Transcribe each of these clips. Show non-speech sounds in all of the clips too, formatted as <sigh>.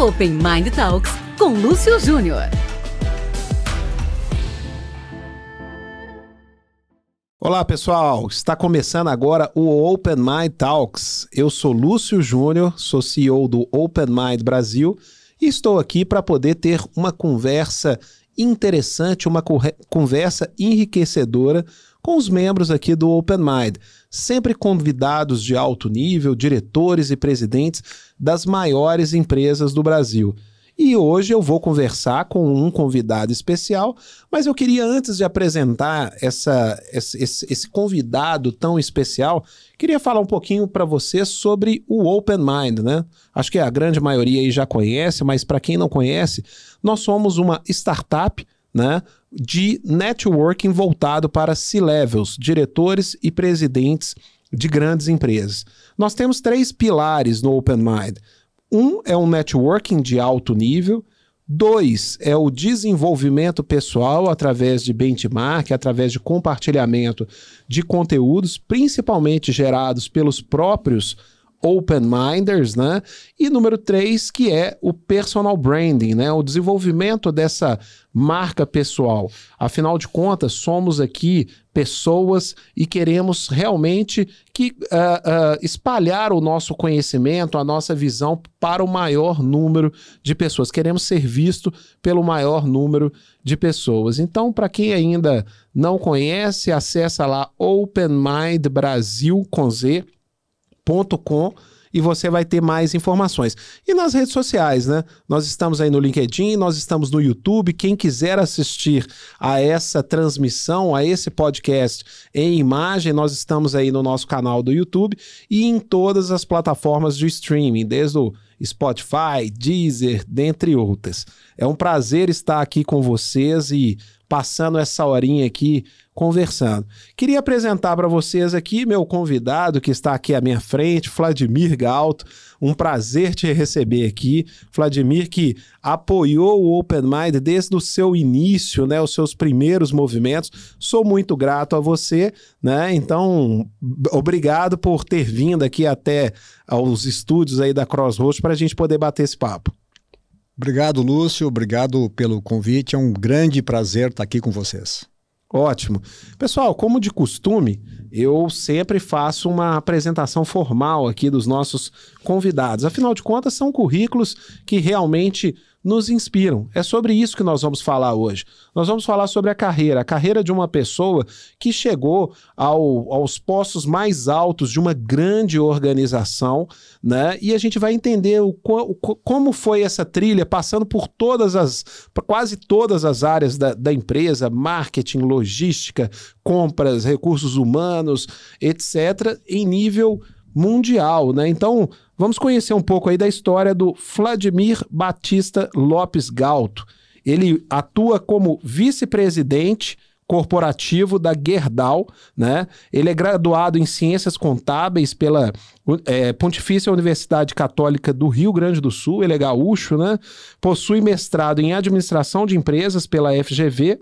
Open Mind Talks com Lúcio Júnior. Olá pessoal, está começando agora o Open Mind Talks. Eu sou Lúcio Júnior, sou CEO do Open Mind Brasil e estou aqui para poder ter uma conversa interessante, uma conversa enriquecedora com os membros aqui do Open Mind sempre convidados de alto nível, diretores e presidentes das maiores empresas do Brasil. E hoje eu vou conversar com um convidado especial, mas eu queria, antes de apresentar essa, esse, esse convidado tão especial, queria falar um pouquinho para você sobre o Open Mind, né? Acho que a grande maioria aí já conhece, mas para quem não conhece, nós somos uma startup né, de networking voltado para C-levels, diretores e presidentes de grandes empresas. Nós temos três pilares no Open Mind. Um é um networking de alto nível, Dois é o desenvolvimento pessoal através de benchmark, através de compartilhamento de conteúdos, principalmente gerados pelos próprios open minders, né? E número três, que é o personal branding, né? O desenvolvimento dessa marca pessoal. Afinal de contas, somos aqui pessoas e queremos realmente que uh, uh, espalhar o nosso conhecimento, a nossa visão para o maior número de pessoas. Queremos ser visto pelo maior número de pessoas. Então, para quem ainda não conhece, acessa lá Open Mind Brasil com Z com e você vai ter mais informações. E nas redes sociais, né? Nós estamos aí no LinkedIn, nós estamos no YouTube. Quem quiser assistir a essa transmissão, a esse podcast em imagem, nós estamos aí no nosso canal do YouTube e em todas as plataformas de streaming, desde o Spotify, Deezer, dentre outras. É um prazer estar aqui com vocês e passando essa horinha aqui conversando. Queria apresentar para vocês aqui meu convidado que está aqui à minha frente, Vladimir Galto. Um prazer te receber aqui. Vladimir que apoiou o Open Mind desde o seu início, né, os seus primeiros movimentos. Sou muito grato a você, né? Então, obrigado por ter vindo aqui até aos ah, estúdios aí da Crossroads para a gente poder bater esse papo. Obrigado, Lúcio. Obrigado pelo convite. É um grande prazer estar aqui com vocês. Ótimo. Pessoal, como de costume, eu sempre faço uma apresentação formal aqui dos nossos convidados. Afinal de contas, são currículos que realmente nos inspiram. É sobre isso que nós vamos falar hoje. Nós vamos falar sobre a carreira, a carreira de uma pessoa que chegou ao, aos postos mais altos de uma grande organização, né? E a gente vai entender o, o, como foi essa trilha, passando por todas as, quase todas as áreas da, da empresa, marketing, logística, compras, recursos humanos, etc., em nível mundial, né? Então, Vamos conhecer um pouco aí da história do Vladimir Batista Lopes Galto. Ele atua como vice-presidente corporativo da Gerdau, né? Ele é graduado em Ciências Contábeis pela é, Pontifícia Universidade Católica do Rio Grande do Sul, ele é gaúcho, né? Possui mestrado em Administração de Empresas pela FGV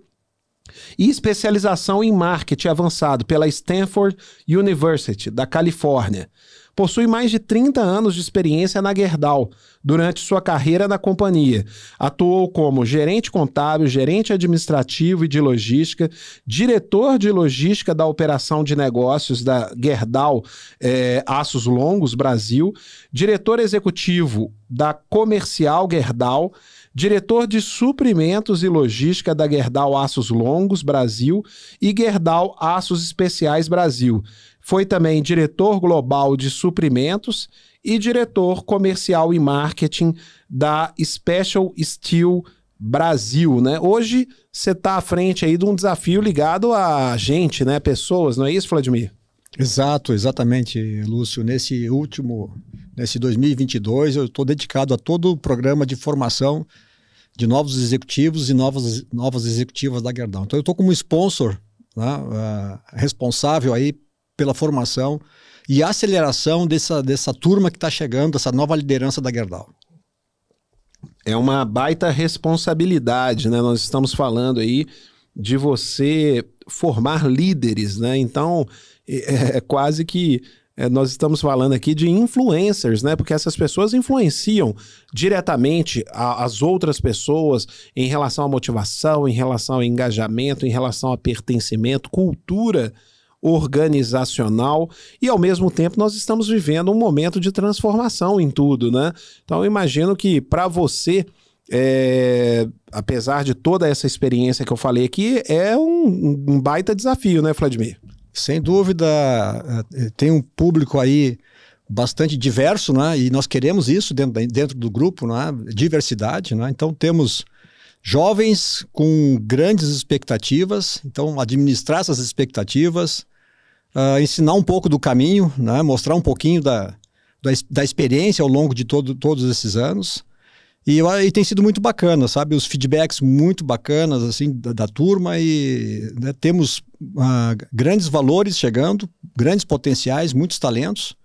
e especialização em marketing avançado pela Stanford University, da Califórnia possui mais de 30 anos de experiência na Gerdau durante sua carreira na companhia. Atuou como gerente contábil, gerente administrativo e de logística, diretor de logística da operação de negócios da Gerdau é, Aços Longos Brasil, diretor executivo da Comercial Gerdau, diretor de suprimentos e logística da Gerdau Aços Longos Brasil e Gerdau Aços Especiais Brasil foi também diretor global de suprimentos e diretor comercial e marketing da Special Steel Brasil, né? Hoje você está à frente aí de um desafio ligado a gente, né? Pessoas, não é isso, Vladimir? Exato, exatamente, Lúcio. Nesse último, nesse 2022, eu estou dedicado a todo o programa de formação de novos executivos e novas, novas executivas da Gerdau. Então, eu estou como sponsor, né, uh, responsável aí pela formação e aceleração dessa, dessa turma que está chegando, dessa nova liderança da Gerdau. É uma baita responsabilidade, né? Nós estamos falando aí de você formar líderes, né? Então, é, é, é quase que é, nós estamos falando aqui de influencers, né? Porque essas pessoas influenciam diretamente a, as outras pessoas em relação à motivação, em relação ao engajamento, em relação a pertencimento, cultura organizacional e ao mesmo tempo nós estamos vivendo um momento de transformação em tudo, né? Então eu imagino que para você é, apesar de toda essa experiência que eu falei aqui, é um, um baita desafio, né, Vladimir? Sem dúvida, é, é, tem um público aí bastante diverso, né? E nós queremos isso dentro, dentro do grupo, né? Diversidade, né? Então temos jovens com grandes expectativas, então administrar essas expectativas, uh, ensinar um pouco do caminho, né? mostrar um pouquinho da, da, da, experiência ao longo de todo, todos esses anos. E, e, tem sido muito bacana, sabe? Os feedbacks muito bacanas, assim, da, da turma e né, temos uh, grandes valores chegando, grandes potenciais, muitos talentos.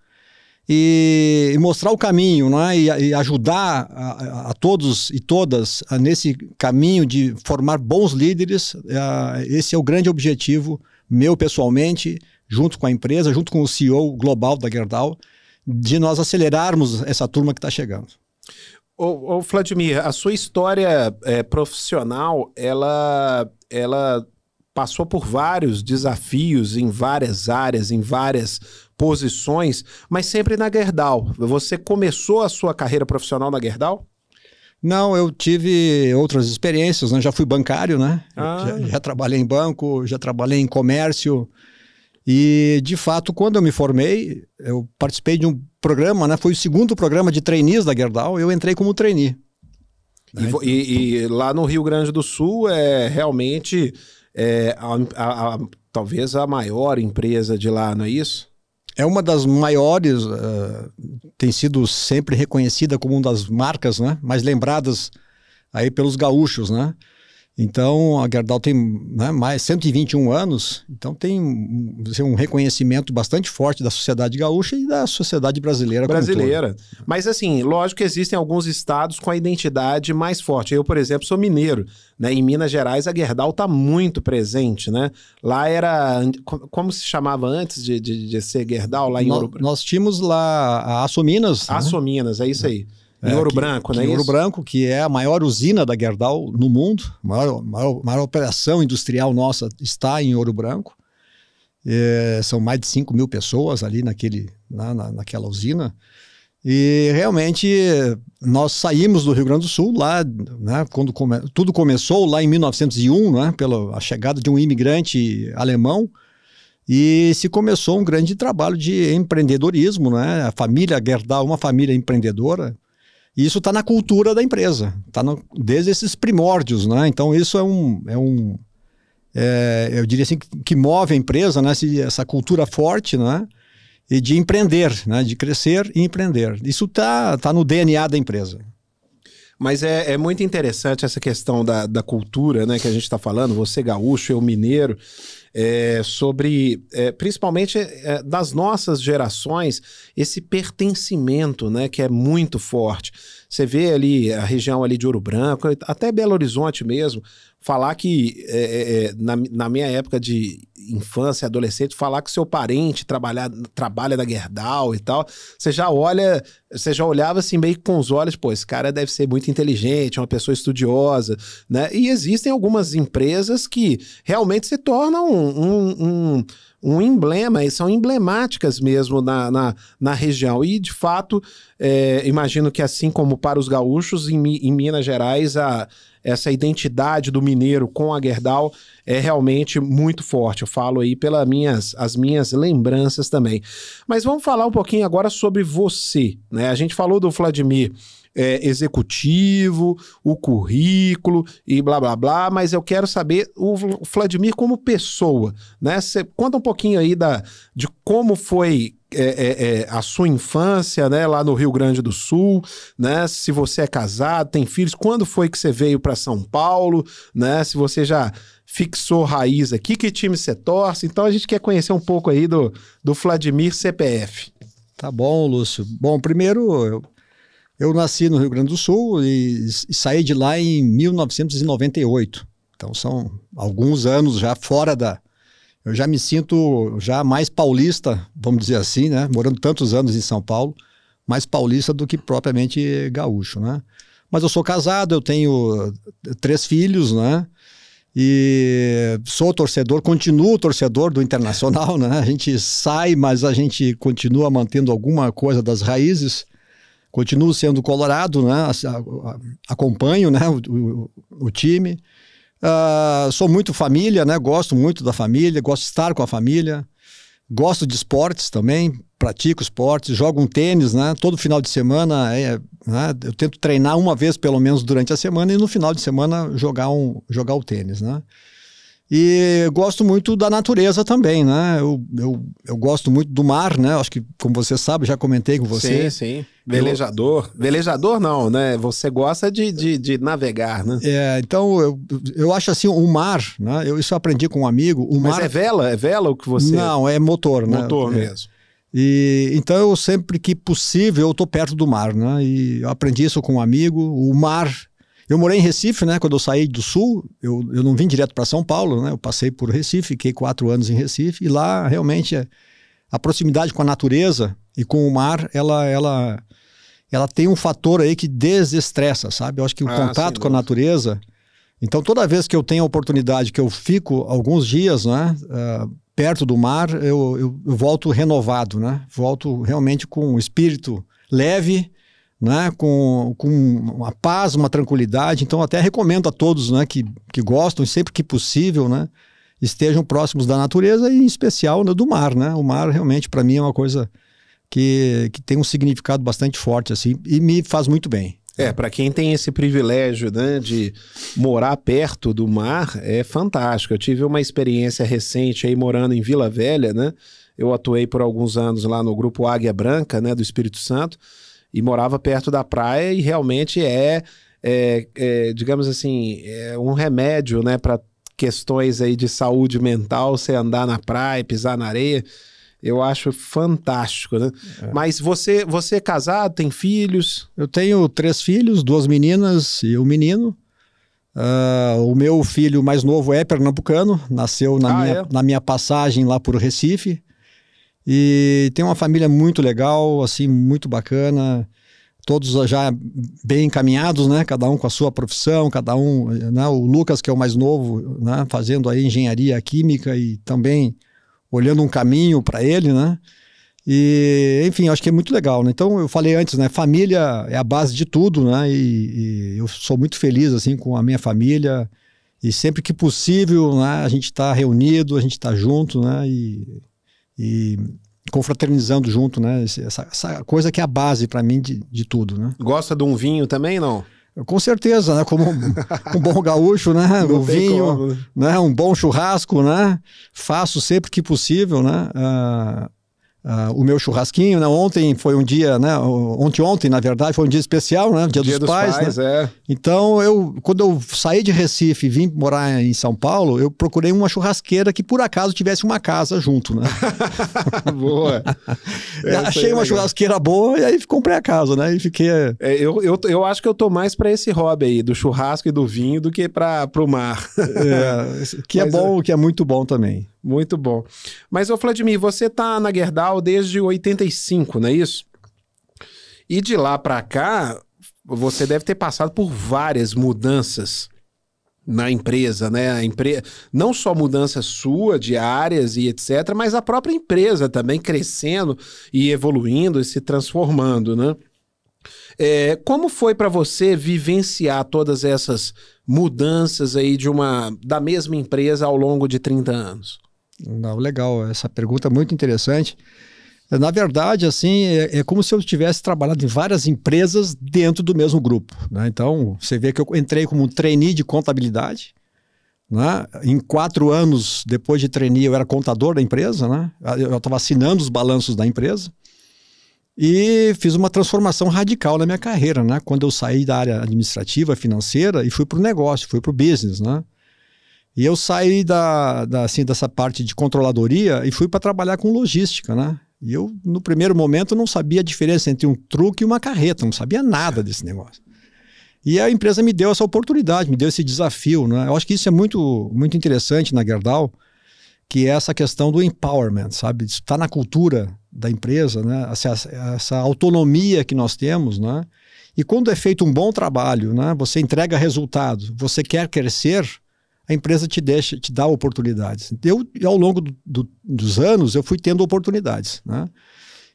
E, e mostrar o caminho, né? E, e ajudar a, a, todos e todas a, nesse caminho de formar bons líderes. Ah, esse é o grande objetivo meu pessoalmente, junto com a empresa, junto com o CEO global da Gerdau, de nós acelerarmos essa turma que está chegando. Ô, Vladimir, a sua história é, profissional, ela, ela passou por vários desafios em várias áreas, em várias posições, mas sempre na Gerdau. Você começou a sua carreira profissional na Gerdau? Não, eu tive outras experiências, né? Já fui bancário, né? Ah. Já, já, trabalhei em banco, já trabalhei em comércio, e, de fato, quando eu me formei, eu participei de um programa, né? Foi o segundo programa de trainees da Gerdau, eu entrei como trainee. Né? E, e, e, lá no Rio Grande do Sul é realmente é, a, a, a, talvez a maior empresa de lá, não é isso? É uma das maiores, uh, tem sido sempre reconhecida como uma das marcas né? mais lembradas aí pelos gaúchos, né? Então, a Gerdau tem né, mais 121 anos, então tem assim, um reconhecimento bastante forte da sociedade gaúcha e da sociedade brasileira. Brasileira. Mas assim, lógico que existem alguns estados com a identidade mais forte. Eu, por exemplo, sou mineiro. Né? Em Minas Gerais, a Gerdau está muito presente. Né? Lá era... Como se chamava antes de, de, de ser Gerdau, lá em nós, Nós tínhamos lá a Açominas. Açominas, né? é isso aí. É. Em é, Ouro que, Branco, né? Em Ouro Branco, que é a maior usina da Gerdau no mundo, a maior, maior, maior operação industrial nossa está em Ouro Branco. É, são mais de 5 mil pessoas ali naquele, na, na, naquela usina. E realmente nós saímos do Rio Grande do Sul lá, né, quando come, tudo começou lá em 1901, né, pela chegada de um imigrante alemão, e se começou um grande trabalho de empreendedorismo, né? A família Gerdau, uma família empreendedora, e isso está na cultura da empresa, está desde esses primórdios, né? Então isso é um, é um é, eu diria assim, que move a empresa, né? essa cultura forte, né? E de empreender, né? De crescer e empreender. Isso está tá no DNA da empresa. Mas é, é, muito interessante essa questão da, da cultura, né? Que a gente está falando, você gaúcho, eu mineiro é, sobre, é, principalmente é, é, das nossas gerações, esse pertencimento, né, que é muito forte. Você vê ali a região ali de Ouro Branco, até Belo Horizonte mesmo, falar que é, é, é, na, na, minha época de infância, adolescente, falar que seu parente trabalha, trabalha da Gerdau e tal, você já olha, você já olhava assim meio com os olhos, pô, esse cara deve ser muito inteligente, uma pessoa estudiosa, né? E existem algumas empresas que realmente se tornam um, um, um emblema, e são emblemáticas mesmo na, na, na região. E, de fato, é, imagino que assim como para os gaúchos, em, em Minas Gerais, a, essa identidade do mineiro com a Gerdau é realmente muito forte. Eu falo aí pelas minhas, as minhas lembranças também. Mas vamos falar um pouquinho agora sobre você, né? A gente falou do Vladimir é, executivo, o currículo e blá blá blá, mas eu quero saber o Vladimir como pessoa, né? Você conta um pouquinho aí da, de como foi é, é, é, a sua infância, né, lá no Rio Grande do Sul, né, se você é casado, tem filhos, quando foi que você veio para São Paulo, né, se você já fixou raiz aqui, que time você torce, então a gente quer conhecer um pouco aí do, do Vladimir CPF. Tá bom, Lúcio. Bom, primeiro, eu, eu nasci no Rio Grande do Sul e, e saí de lá em 1998, então são alguns anos já fora da, eu já me sinto já mais paulista, vamos dizer assim, né? Morando tantos anos em São Paulo, mais paulista do que propriamente gaúcho, né? Mas eu sou casado, eu tenho eh, três filhos, né? E sou torcedor, continuo torcedor do Internacional, né? A gente sai, mas a gente continua mantendo alguma coisa das raízes. Continuo sendo colorado, né? Acompanho, né, o, o, o time Uh, sou muito família, né? Gosto muito da família, gosto de estar com a família. Gosto de esportes também, pratico esportes, jogo um tênis, né? Todo final de semana é, é né? eu tento treinar uma vez pelo menos durante a semana e no final de semana jogar, um, jogar o tênis, né? E gosto muito da natureza também, né? Eu, eu, eu, gosto muito do mar, né? Acho que, como você sabe, já comentei com você. Sim, sim. Velejador. Eu... Velejador não, né? Você gosta de, de, de, navegar, né? É, então eu, eu acho assim, o mar, né? Eu, isso eu aprendi com um amigo. O Mas mar... é vela? É vela o que você... Não, é motor, né? Motor é. mesmo. É. E, então eu sempre que possível eu tô perto do mar, né? E aprendi isso com um amigo. O mar eu morei em Recife, né? Quando eu saí do Sul, eu, eu não vim direto para São Paulo, né? Eu passei por Recife, fiquei quatro anos em Recife e lá realmente a proximidade com a natureza e com o mar, ela, ela, ela tem um fator aí que desestressa, sabe? Eu acho que o ah, contato com a natureza. Então, toda vez que eu tenho a oportunidade, que eu fico alguns dias, né? Uh, perto do mar, eu, eu, eu, volto renovado, né? Volto realmente com um espírito leve né, com, com uma paz, uma tranquilidade. Então, até recomendo a todos né, que, que gostam, sempre que possível, né, estejam próximos da natureza e, em especial, né, do mar. Né? O mar, realmente, para mim, é uma coisa que, que tem um significado bastante forte assim e me faz muito bem. É, para quem tem esse privilégio né, de morar perto do mar, é fantástico. Eu tive uma experiência recente aí morando em Vila Velha, né? Eu atuei por alguns anos lá no grupo Águia Branca, né, do Espírito Santo e morava perto da praia e realmente é, é, é digamos assim, é um remédio, né, para questões aí de saúde mental, você andar na praia, pisar na areia. Eu acho fantástico, né? É. Mas você, você é casado, tem filhos? Eu tenho três filhos, duas meninas e um menino. Uh, o meu filho mais novo é pernambucano, nasceu na, ah, minha, é? na minha passagem lá por Recife. E tem uma família muito legal, assim, muito bacana. Todos já bem encaminhados, né? Cada um com a sua profissão, cada um, né? O Lucas, que é o mais novo, né? Fazendo aí engenharia química e também olhando um caminho para ele, né? E, enfim, acho que é muito legal, né? Então, eu falei antes, né? Família é a base de tudo, né? E, e eu sou muito feliz, assim, com a minha família. E sempre que possível, né? A gente está reunido, a gente está junto, né? E e confraternizando junto, né? Essa, essa coisa que é a base para mim de, de tudo, né? Gosta de um vinho também, não? Com certeza, né? Como um, <laughs> bom gaúcho, né? Não um vinho, como, né? né? Um bom churrasco, né? Faço sempre que possível, né? Uh, Uh, o meu churrasquinho, né? Ontem foi um dia, né? Ontem, ontem, na verdade, foi um dia especial, né? Dia, dia dos, dos, pais, pais né? É. Então, eu, quando eu saí de Recife e vim morar em São Paulo, eu procurei uma churrasqueira que, por acaso, tivesse uma casa junto, né? <laughs> boa! <laughs> Achei é uma legal. churrasqueira boa e aí comprei a casa, né? E fiquei... É, é, eu, eu, eu acho que eu tô mais para esse hobby aí, do churrasco e do vinho, do que para o mar. é, <laughs> que é Mas é bom, que é muito bom também. Muito bom. Mas, ô Vladimir, você tá na Gerdau desde 85, não é isso? E de lá para cá, você deve ter passado por várias mudanças na empresa, né? A empre... Não só mudança sua de áreas e etc, mas a própria empresa também crescendo e evoluindo e se transformando, né? É, como foi para você vivenciar todas essas mudanças aí de uma da mesma empresa ao longo de 30 anos? Não, legal, essa pergunta é muito interessante. Na verdade, assim, é, é, como se eu tivesse trabalhado em várias empresas dentro do mesmo grupo. Né? Então, você vê que eu entrei como um trainee de contabilidade. Né? Em quatro anos depois de trainee, eu era contador da empresa. Né? Eu estava assinando os balanços da empresa. E fiz uma transformação radical na minha carreira, né? Quando eu saí da área administrativa, financeira e fui para o negócio, fui para o business, né? E eu saí da, da, assim, dessa parte de controladoria e fui para trabalhar com logística, né? E eu, no primeiro momento, não sabia a diferença entre um truque e uma carreta, não sabia nada é. desse negócio. E a empresa me deu essa oportunidade, me deu esse desafio. Né? Eu acho que isso é muito, muito interessante na Gerdau, que é essa questão do empowerment, sabe? Está na cultura da empresa, né? Essa, essa, autonomia que nós temos, né? E quando é feito um bom trabalho, né? Você entrega resultado, você quer crescer, a empresa te deixa, te dá oportunidades. Eu, ao longo do, do, dos anos, eu fui tendo oportunidades, né?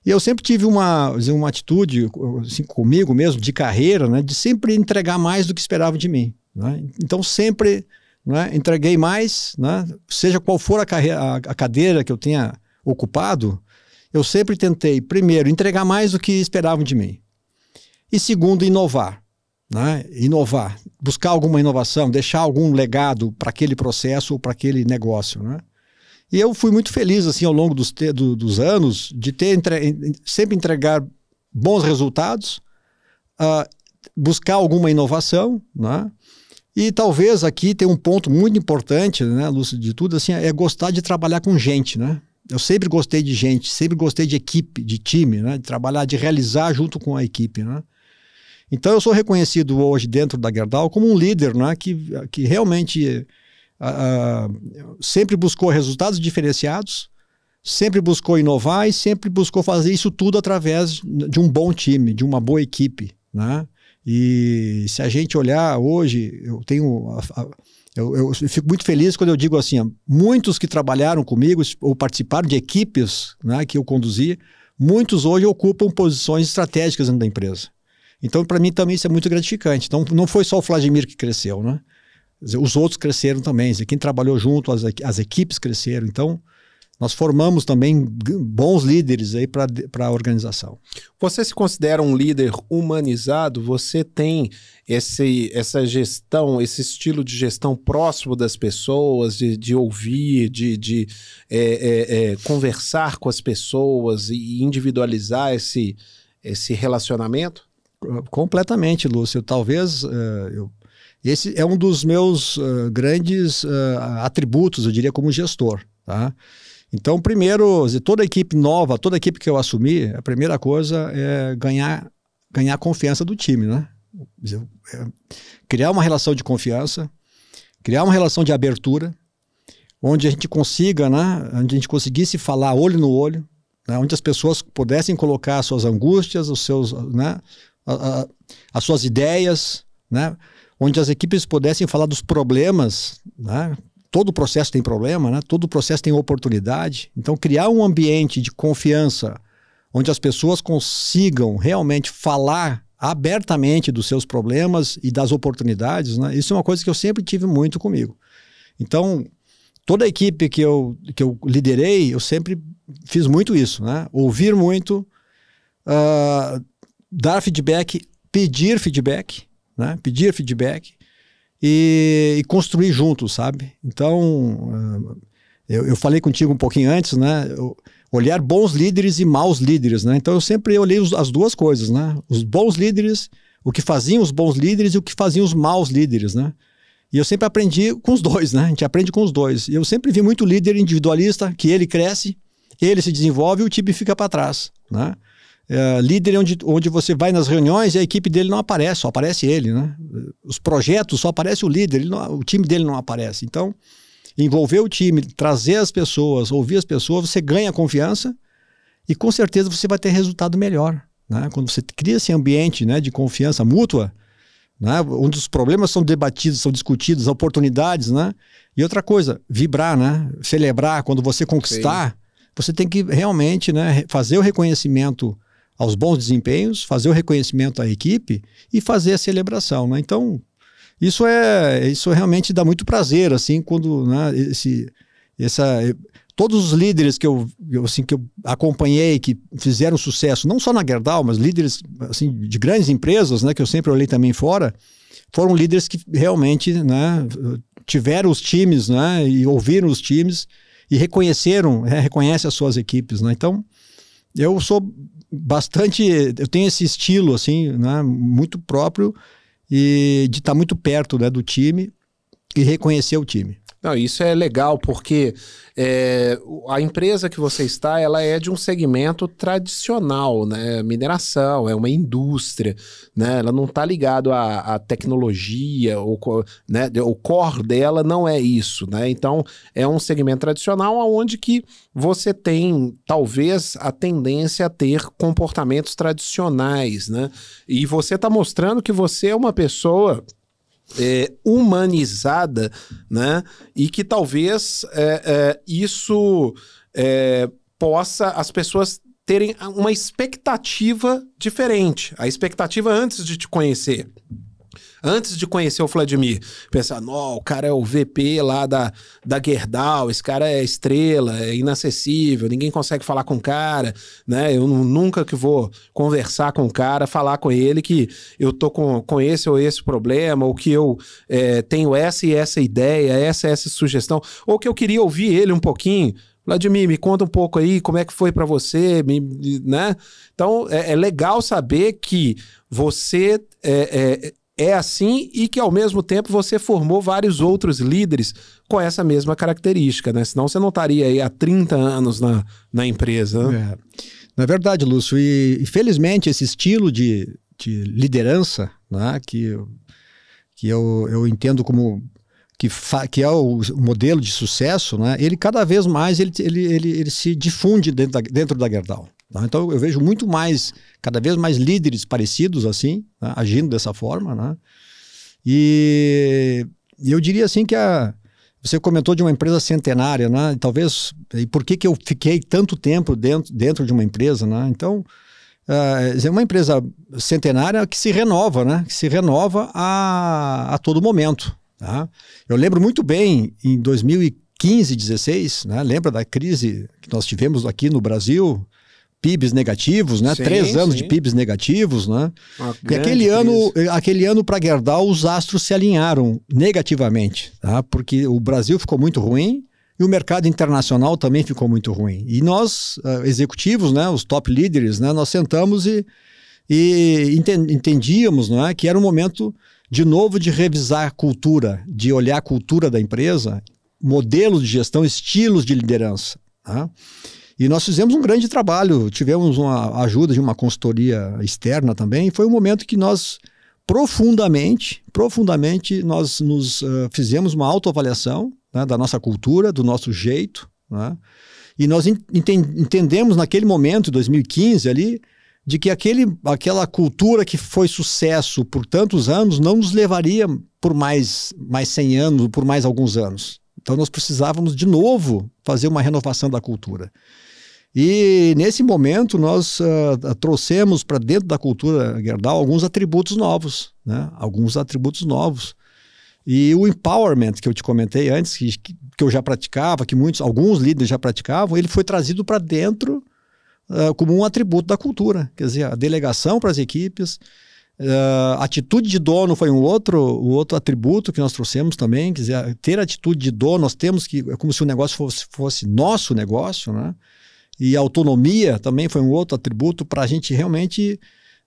E eu sempre tive uma, uma atitude, assim, comigo mesmo, de carreira, né? De sempre entregar mais do que esperavam de mim, né? Então, sempre né, entreguei mais, né? Seja qual for a, carreira, a, a cadeira que eu tenha ocupado, eu sempre tentei, primeiro, entregar mais do que esperavam de mim. E segundo, inovar né? inovar, buscar alguma inovação, deixar algum legado para aquele processo ou para aquele negócio. Né? E eu fui muito feliz assim ao longo dos, te, do, dos anos de ter entre, sempre entregar bons resultados, uh, buscar alguma inovação, né? E talvez aqui tem um ponto muito importante, né, Lúcio, de tudo, assim, é gostar de trabalhar com gente, né? Eu sempre gostei de gente, sempre gostei de equipe, de time, né? De trabalhar, de realizar junto com a equipe, né? Então eu sou reconhecido hoje dentro da Gerdau como um líder né, que, que realmente uh, uh, sempre buscou resultados diferenciados, sempre buscou inovar e sempre buscou fazer isso tudo através de um bom time, de uma boa equipe. Né? E se a gente olhar hoje, eu tenho. A, ah, a, eu, eu, fico muito feliz quando eu digo assim: muitos que trabalharam comigo ou participaram de equipes né, que eu conduzi, muitos hoje ocupam posições estratégicas dentro da empresa. Então, para mim também isso é muito gratificante. Então, não foi só o Vladimir que cresceu, né? Os outros cresceram também. Quem trabalhou junto, as, as equipes cresceram. Então, nós formamos também bons líderes aí para a organização. Você se considera um líder humanizado? Você tem esse, essa gestão, esse estilo de gestão próximo das pessoas, de, de ouvir, de, de é, é, é, conversar com as pessoas e individualizar esse, esse relacionamento? Completamente, Lúcio. Talvez uh, eu, esse é um dos meus uh, grandes uh, atributos, eu diria, como gestor. Tá? Então, primeiro, toda equipe nova, toda equipe que eu assumi, a primeira coisa é ganhar, ganhar a confiança do time, né? É criar uma relação de confiança, criar uma relação de abertura, onde a gente consiga, né? Onde a gente conseguisse falar olho no olho, né? onde as pessoas pudessem colocar suas angústias, os seus, né? a, a, as suas ideias, né? onde as equipes pudessem falar dos problemas, né? todo processo tem problema, né? todo processo tem oportunidade. Então, criar um ambiente de confiança onde as pessoas consigam realmente falar abertamente dos seus problemas e das oportunidades, né? isso é uma coisa que eu sempre tive muito comigo. Então, toda a equipe que eu, que eu liderei, eu sempre fiz muito isso, né? ouvir muito, uh, dar feedback, pedir feedback, né? Pedir feedback e, e construir juntos, sabe? Então, ah, eu, eu, falei contigo um pouquinho antes, né? Eu, olhar bons líderes e maus líderes, né? Então, eu sempre olhei os, as duas coisas, né? Os bons líderes, o que faziam os bons líderes e o que faziam os maus líderes, né? E eu sempre aprendi com os dois, né? A gente aprende com os dois. Eu sempre vi muito líder individualista, que ele cresce, ele se desenvolve e o time fica para trás, né? é, líder é onde, onde você vai nas reuniões e a equipe dele não aparece, só aparece ele, né? Os projetos só aparece o líder, não, o time dele não aparece. Então, envolver o time, trazer as pessoas, ouvir as pessoas, você ganha confiança e com certeza você vai ter resultado melhor. Né? Quando você cria esse ambiente né, de confiança mútua, né, onde os problemas são debatidos, são discutidos, oportunidades, né? E outra coisa, vibrar, né? Celebrar quando você conquistar, Sim. você tem que realmente né, fazer o reconhecimento aos bons desempenhos, fazer o reconhecimento à equipe e fazer a celebração. Né? Então, isso é isso realmente dá muito prazer, assim, quando né, esse, essa, todos os líderes que eu, assim, que eu acompanhei, que fizeram sucesso, não só na Gerdau, mas líderes assim, de grandes empresas, né, que eu sempre olhei também fora, foram líderes que realmente né, tiveram os times né, e ouviram os times e reconheceram, é, reconhecem as suas equipes. Né? Então, eu sou bastante. Eu tenho esse estilo, assim, né? Muito próprio e de estar tá muito perto né, do time e reconhecer o time. Não, isso é legal porque é, a empresa que você está, ela é de um segmento tradicional, né? É mineração, é uma indústria, né? Ela não está ligada à, à, tecnologia, ou, né? o core dela não é isso, né? Então, é um segmento tradicional onde que você tem, talvez, a tendência a ter comportamentos tradicionais, né? E você está mostrando que você é uma pessoa é, humanizada, né? E que talvez é, é isso é, possa as pessoas terem uma expectativa diferente, a expectativa antes de te conhecer antes de conhecer o Vladimir, pensar, não, o cara é o VP lá da, da Gerdau, esse cara é estrela, é inacessível, ninguém consegue falar com o cara, né? Eu nunca que vou conversar com o cara, falar com ele que eu tô com, com esse ou esse problema, ou que eu é, tenho essa e essa ideia, essa e essa sugestão, ou que eu queria ouvir ele um pouquinho. Vladimir, me conta um pouco aí como é que foi para você, me, né? Então é, é, legal saber que você é, é é assim e que ao mesmo tempo você formou vários outros líderes com essa mesma característica, né? Senão você não estaria aí há 30 anos na, na empresa. Né? É. Na verdade, Lúcio, e, felizmente esse estilo de, de liderança, né, que, que eu, eu entendo como que, fa, que é o, o, modelo de sucesso, né, ele cada vez mais ele, ele, ele, ele se difunde dentro da, dentro da Gerdau. Tá? Então eu vejo muito mais, cada vez mais líderes parecidos assim, né? agindo dessa forma. Né? E, e eu diria assim que a, você comentou de uma empresa centenária, né? E talvez e por que, que eu fiquei tanto tempo dentro, dentro de uma empresa, né? Então eh, é uma empresa centenária que se renova, né? Que se renova a, a todo momento. Tá? Eu lembro muito bem em 2015, 2016, né? Lembra da crise que nós tivemos aqui no Brasil? PIBs negativos, né? Sim, Três anos sim. de PIBs negativos, né? e aquele ano, eh, aquele ano para Gerdau, os astros se alinharam negativamente, tá? Porque o Brasil ficou muito ruim e o mercado internacional também ficou muito ruim. E nós, eh, executivos, né? Os top líderes, né? Nós sentamos e, e entendíamos, não é? Que era um momento de novo de revisar a cultura, de olhar a cultura da empresa, modelos de gestão, estilos de liderança. Tá? E nós fizemos um grande trabalho, tivemos uma ajuda de uma consultoria externa também, e foi um momento que nós profundamente, profundamente, nós nos uh, fizemos uma autoavaliação né, da nossa cultura, do nosso jeito, né? E nós entendemos naquele momento, 2015 ali, de que aquele, aquela cultura que foi sucesso por tantos anos não nos levaria por mais, mais 100 anos, por mais alguns anos. Então nós precisávamos de novo fazer uma renovação da cultura. E nesse momento nós uh, trouxemos para dentro da cultura Gerdau alguns atributos novos, né? alguns atributos novos. E o empowerment que eu te comentei antes, que, que eu já praticava, que muitos, alguns líderes já praticavam, ele foi trazido para dentro uh, como um atributo da cultura. Quer dizer, a delegação para as equipes, uh, atitude de dono foi um outro, um outro atributo que nós trouxemos também. Quer dizer, ter atitude de dono, nós temos que, é como se o negócio fosse, fosse nosso negócio, né? e autonomia também foi um outro atributo para a gente realmente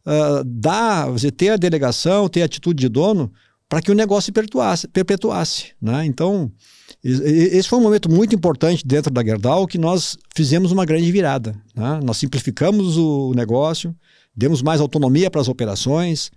uh, dar, dizer, ter a delegação, ter a atitude de dono para que o negócio perpetuasse. perpetuasse né? Então, esse foi um momento muito importante dentro da Gerdau que nós fizemos uma grande virada. Né? Nós simplificamos o negócio, demos mais autonomia para as operações,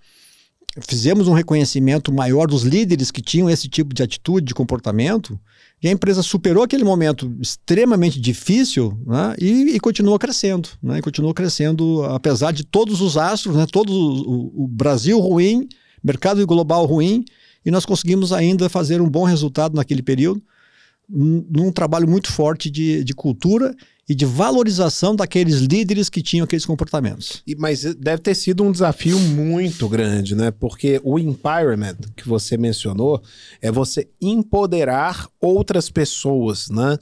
fizemos um reconhecimento maior dos líderes que tinham esse tipo de atitude, de comportamento, e a empresa superou aquele momento extremamente difícil né, e, e, continua crescendo. Né, e continua crescendo, apesar de todos os astros, né, todo o, o Brasil ruim, mercado global ruim, e nós conseguimos ainda fazer um bom resultado naquele período num trabalho muito forte de, de cultura e de valorização daqueles líderes que tinham aqueles comportamentos. E, mas deve ter sido um desafio muito grande, né? Porque o empowerment que você mencionou é você empoderar outras pessoas, né?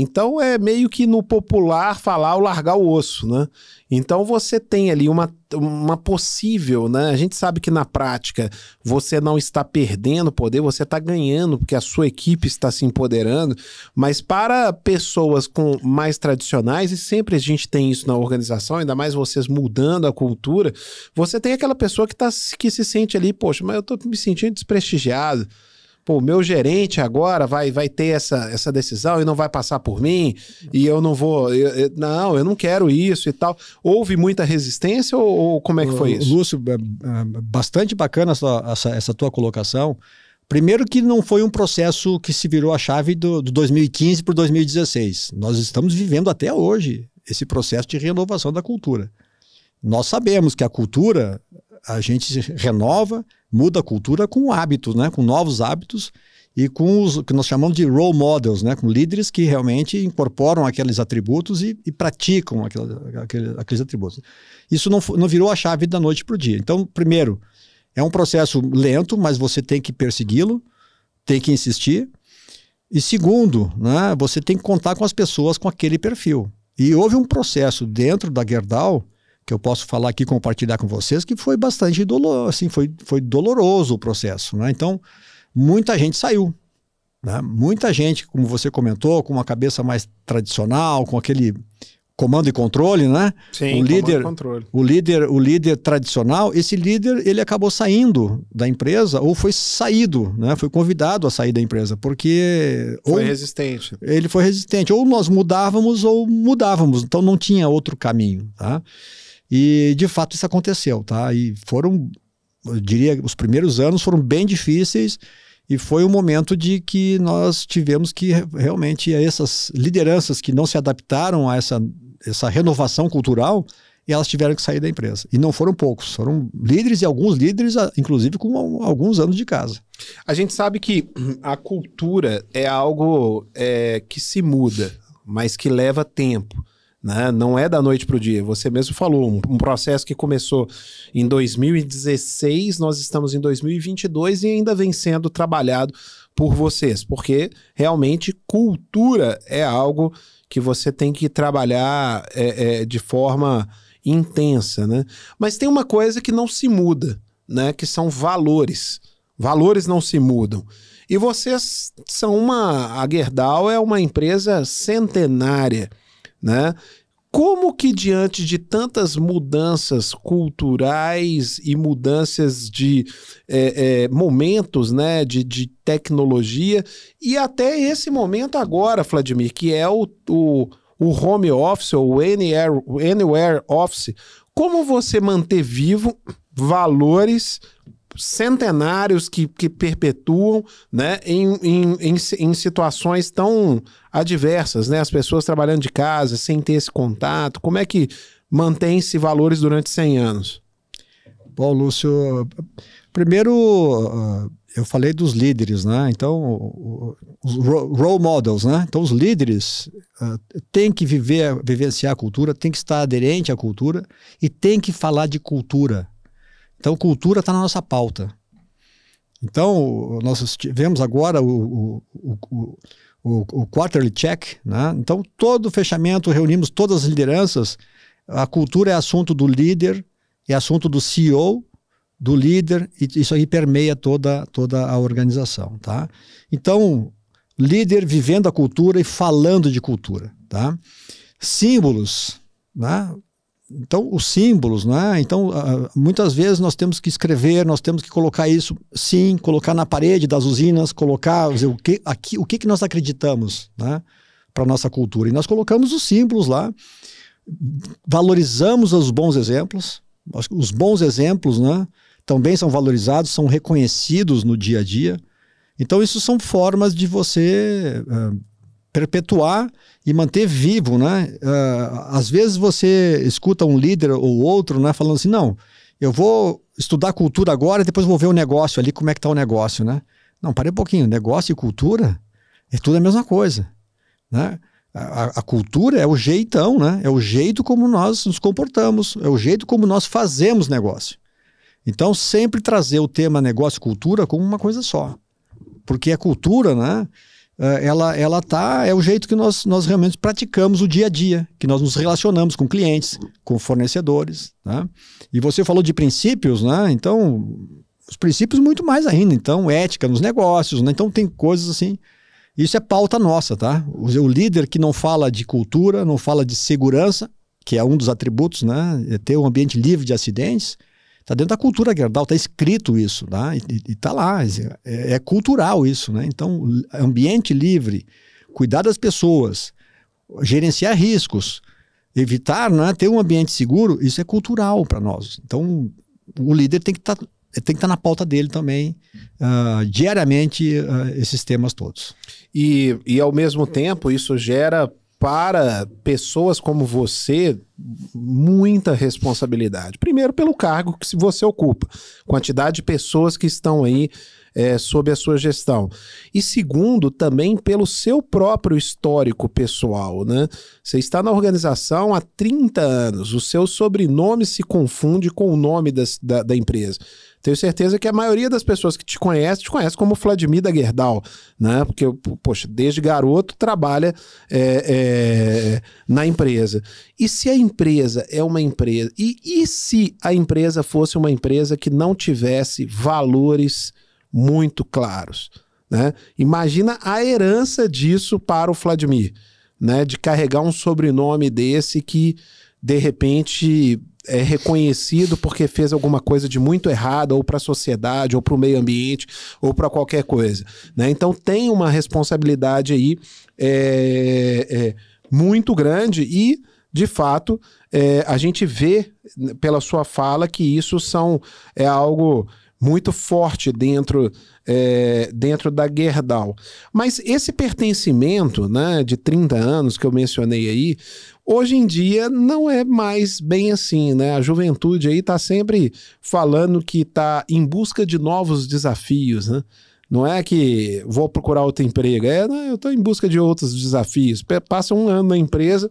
Então é meio que no popular falar o largar o osso, né? Então você tem ali uma, uma possível, né? A gente sabe que na prática você não está perdendo poder, você está ganhando, porque a sua equipe está se empoderando, mas para pessoas com mais tradicionais, e sempre a gente tem isso na organização, ainda mais vocês mudando a cultura, você tem aquela pessoa que, tá, que se sente ali, poxa, mas eu estou me sentindo desprestigiado pô, meu gerente agora vai, vai ter essa, essa decisão e não vai passar por mim, e eu não vou. Eu, eu, não, eu não quero isso e tal. Houve muita resistência ou, ou como é que foi isso? Lúcio, é, é bastante bacana essa, essa, essa tua colocação. Primeiro que não foi um processo que se virou a chave do, do 2015 para 2016. Nós estamos vivendo até hoje esse processo de renovação da cultura. Nós sabemos que a cultura a gente renova, muda a cultura com hábitos, né? com novos hábitos e com os que nós chamamos de role models, né? com líderes que realmente incorporam aqueles atributos e, e praticam aqueles, aqueles atributos. Isso não, não virou a chave da noite para o dia. Então, primeiro, é um processo lento, mas você tem que persegui-lo, tem que insistir. E segundo, né, você tem que contar com as pessoas com aquele perfil. E houve um processo dentro da Gerdau que eu posso falar aqui compartilhar com vocês que foi bastante doloroso, assim, foi, foi doloroso o processo, né? Então, muita gente saiu, né? Muita gente, como você comentou, com uma cabeça mais tradicional, com aquele comando e controle, né? Sim, o líder, o líder, o líder tradicional, esse líder, ele acabou saindo da empresa ou foi saído, né? Foi convidado a sair da empresa, porque foi resistente. Ele foi resistente, ou nós mudávamos ou mudávamos, então não tinha outro caminho, tá? E de fato isso aconteceu, tá? E foram, eu diria, os primeiros anos foram bem difíceis e foi um momento de que nós tivemos que realmente essas lideranças que não se adaptaram a essa, essa renovação cultural, elas tiveram que sair da empresa. E não foram poucos, foram líderes e alguns líderes, ah, inclusive com alguns anos de casa. A gente sabe que a cultura é algo é, que se muda, mas que leva tempo. Né? Não é da noite para o dia. Você mesmo falou, um, um, processo que começou em 2016, nós estamos em 2022 e ainda vem sendo trabalhado por vocês, porque realmente cultura é algo que você tem que trabalhar é, é, de forma intensa. Né? Mas tem uma coisa que não se muda, né? que são valores. Valores não se mudam. E vocês são uma. A Gerdau é uma empresa centenária né? Como que diante de tantas mudanças culturais e mudanças de é, é, momentos, né, de, de, tecnologia e até esse momento agora, Vladimir, que é o, o, o home office ou o anywhere, anywhere office, como você manter vivo valores centenários que, que perpetuam né, em, em, em, em, situações tão adversas, né? As pessoas trabalhando de casa, sem ter esse contato. Como é que mantém-se valores durante 100 anos? Bom, Lúcio, primeiro ah, eu falei dos líderes, né? Então, os role models, né? Então, os líderes ah, têm que viver, vivenciar a cultura, têm que estar aderente à cultura e têm que falar de cultura. Então, cultura está na nossa pauta. Então, nós tivemos agora o, o, o, o, quarterly check, né? Então, todo fechamento, reunimos todas as lideranças. A cultura é assunto do líder, é assunto do CEO, do líder, e isso aí permeia toda, toda a organização, tá? Então, líder vivendo a cultura e falando de cultura, tá? Símbolos, né? então, os símbolos, né? Então, ah, ah, muitas vezes nós temos que escrever, nós temos que colocar isso, sim, colocar na parede das usinas, colocar dizer, o, que, aqui, o que, que nós acreditamos, né? Para nossa cultura. E nós colocamos os símbolos lá, valorizamos os bons exemplos, os bons exemplos, né? Também são valorizados, são reconhecidos no dia a dia. Então, isso são formas de você uh, perpetuar e manter vivo, né? Uh, às vezes você escuta um líder ou outro, né, falando assim, não, eu vou estudar cultura agora e depois vou ver o negócio ali, como é que tá o negócio, né? Não, parei um pouquinho, negócio e cultura é tudo a mesma coisa, né? A, a, cultura é o jeitão, né? É o jeito como nós nos comportamos, é o jeito como nós fazemos negócio. Então, sempre trazer o tema negócio-cultura e como uma coisa só. Porque a cultura, né? Eh, ela ela tá é o jeito que nós nós realmente praticamos o dia a dia que nós nos relacionamos com clientes com fornecedores né? e você falou de princípios né então os princípios muito mais ainda então ética nos negócios né? então tem coisas assim isso é pauta nossa tá o, líder que não fala de cultura não fala de segurança que é um dos atributos né é ter um ambiente livre de acidentes Está dentro da cultura Gerdau, está escrito isso, tá? e está lá. É, é, é, cultural isso. Né? Então, ambiente livre, cuidar das pessoas, gerenciar riscos, evitar né, ter um ambiente seguro, isso é cultural para nós. Então, o líder tem que estar. Tá, tem que estar tá na pauta dele também, uh, diariamente, uh, esses temas todos. E, e, ao mesmo tempo, isso gera para pessoas como você muita responsabilidade. Primeiro, pelo cargo que você ocupa, quantidade de pessoas que estão aí é, sob a sua gestão. E segundo, também pelo seu próprio histórico pessoal. Né? Você está na organização há 30 anos, o seu sobrenome se confunde com o nome das, da, da empresa. Tenho certeza que a maioria das pessoas que te conhece, te conhece como Vladimir da Gerdau, né? Porque, poxa, desde garoto trabalha é, é, na empresa. E se a empresa é uma empresa... E, e se a empresa fosse uma empresa que não tivesse valores muito claros, né? Imagina a herança disso para o Vladimir, né? De carregar um sobrenome desse que de repente é reconhecido porque fez alguma coisa de muito errado, ou para a sociedade, ou para o meio ambiente, ou para qualquer coisa. Né? Então tem uma responsabilidade aí é, é, muito grande e, de fato, é, a gente vê pela sua fala que isso são, é algo muito forte dentro, é, dentro da Gerdau. Mas esse pertencimento né, de 30 anos que eu mencionei aí, Hoje em dia não é mais bem assim, né? A juventude aí tá sempre falando que tá em busca de novos desafios, né? Não é que vou procurar outro emprego, é, né? eu estou em busca de outros desafios. Passa um ano na empresa,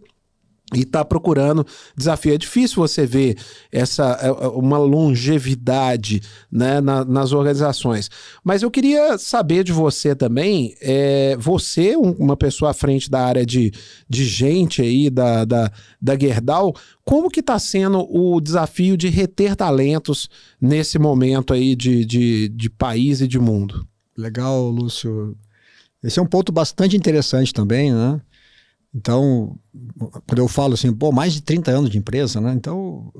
e está procurando desafio. É difícil você ver essa é, é, uma longevidade né, na, nas organizações. Mas eu queria saber de você também, é, você, um, uma pessoa à frente da área de, de gente aí, da, da, da Gerdau, como que está sendo o desafio de reter talentos nesse momento aí de, de, de país e de mundo? Legal, Lúcio. Esse é um ponto bastante interessante também, né? Então, quando eu falo assim, pô, mais de 30 anos de empresa, né? Então,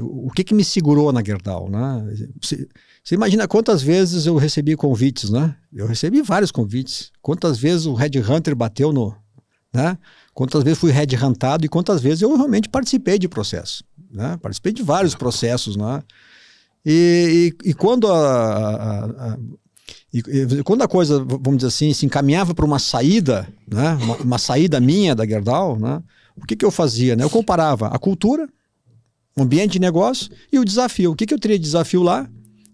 o que que me segurou na Gerdau, né? Você, você, imagina quantas vezes eu recebi convites, né? Eu recebi vários convites. Quantas vezes o Red Hunter bateu no, né? Quantas vezes fui Red Huntado e quantas vezes eu realmente participei de processo, né? Participei de vários processos, né? E, e, e quando a, a, e, e, quando a coisa, vamos dizer assim, se encaminhava para uma saída, né? Uma, uma, saída minha da Gerdau, né? o que, que eu fazia? Né? Eu comparava a cultura, o ambiente de negócio e o desafio. O que, que eu teria de desafio lá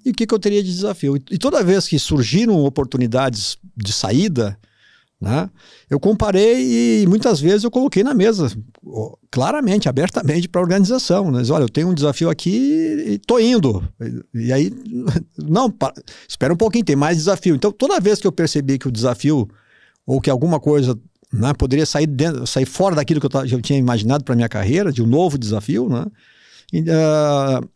e o que, que eu teria de desafio. E, e toda vez que surgiram oportunidades de saída, né? Eu comparei e muitas vezes eu coloquei na mesa, claramente, abertamente para a organização. Né? Diz, olha, eu tenho um desafio aqui e estou indo. E, aí, <laughs> não, para, espera um pouquinho, tem mais desafio. Então, toda vez que eu percebi que o desafio ou que alguma coisa né, poderia sair, dentro, sair fora daquilo que eu, eu tinha imaginado para minha carreira, de um novo desafio, né? E, uh,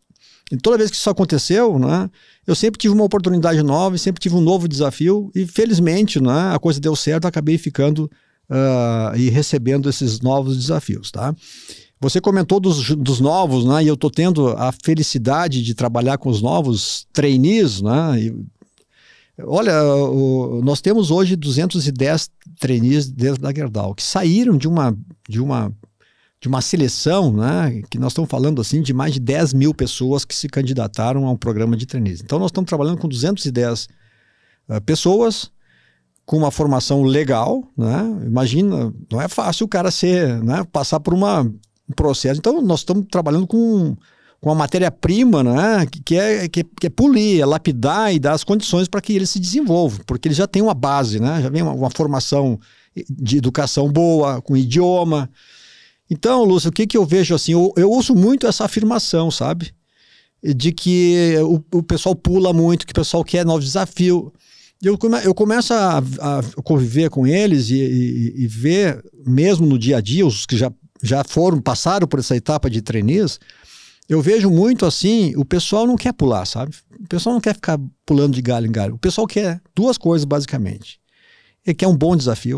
e toda vez que isso aconteceu, né, eu sempre tive uma oportunidade nova, sempre tive um novo desafio e felizmente né, a coisa deu certo, acabei ficando uh, e recebendo esses novos desafios, tá? Você comentou dos, dos novos, né? E eu estou tendo a felicidade de trabalhar com os novos trainees, né? E, olha, o, nós temos hoje 210 trainees dentro da Gerdau que saíram de uma, de uma de uma seleção, né, que nós estamos falando assim de mais de 10 mil pessoas que se candidataram a um programa de trainees. Então nós estamos trabalhando com 210 uh, eh, pessoas com uma formação legal, né? Imagina, não é fácil o cara ser, né, passar por uma, um processo. Então nós estamos trabalhando com com a matéria-prima, né, que, que, é, que, que, é polir, é lapidar e dar as condições para que ele se desenvolva, porque ele já tem uma base, né, já vem uma, uma formação de educação boa, com idioma, então, Lúcio, o que, que eu vejo assim? Eu, eu ouço muito essa afirmação, sabe? De que o, o pessoal pula muito, que o pessoal quer novos desafios. Eu, come, eu começo a, a, conviver com eles e, e, e, ver, mesmo no dia a dia, os que já, já foram, passaram por essa etapa de trainees, eu vejo muito assim, o pessoal não quer pular, sabe? O pessoal não quer ficar pulando de galho em galho. O pessoal quer duas coisas, basicamente. Ele é quer é um bom desafio,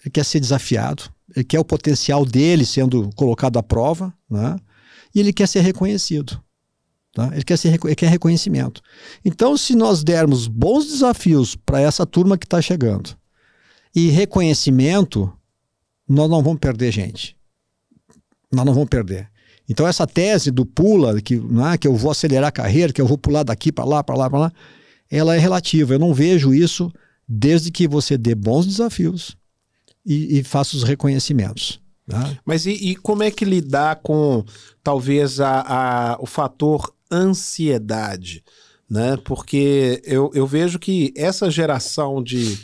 ele é quer ser desafiado, ele quer é o potencial dele sendo colocado à prova, né? e ele quer ser reconhecido. Tá? Ele, quer ser, ele quer reconhecimento. Então, se nós dermos bons desafios para essa turma que está chegando e reconhecimento, nós não vamos perder gente. Nós não vamos perder. Então, essa tese do pula, que, né, que eu vou acelerar a carreira, que eu vou pular daqui para lá, para lá, para lá, ela é relativa. Eu não vejo isso desde que você dê bons desafios e, e faço os reconhecimentos. Tá? Mas e, e, como é que lidar com talvez a, a, o fator ansiedade? Né? Porque eu, eu vejo que essa geração de,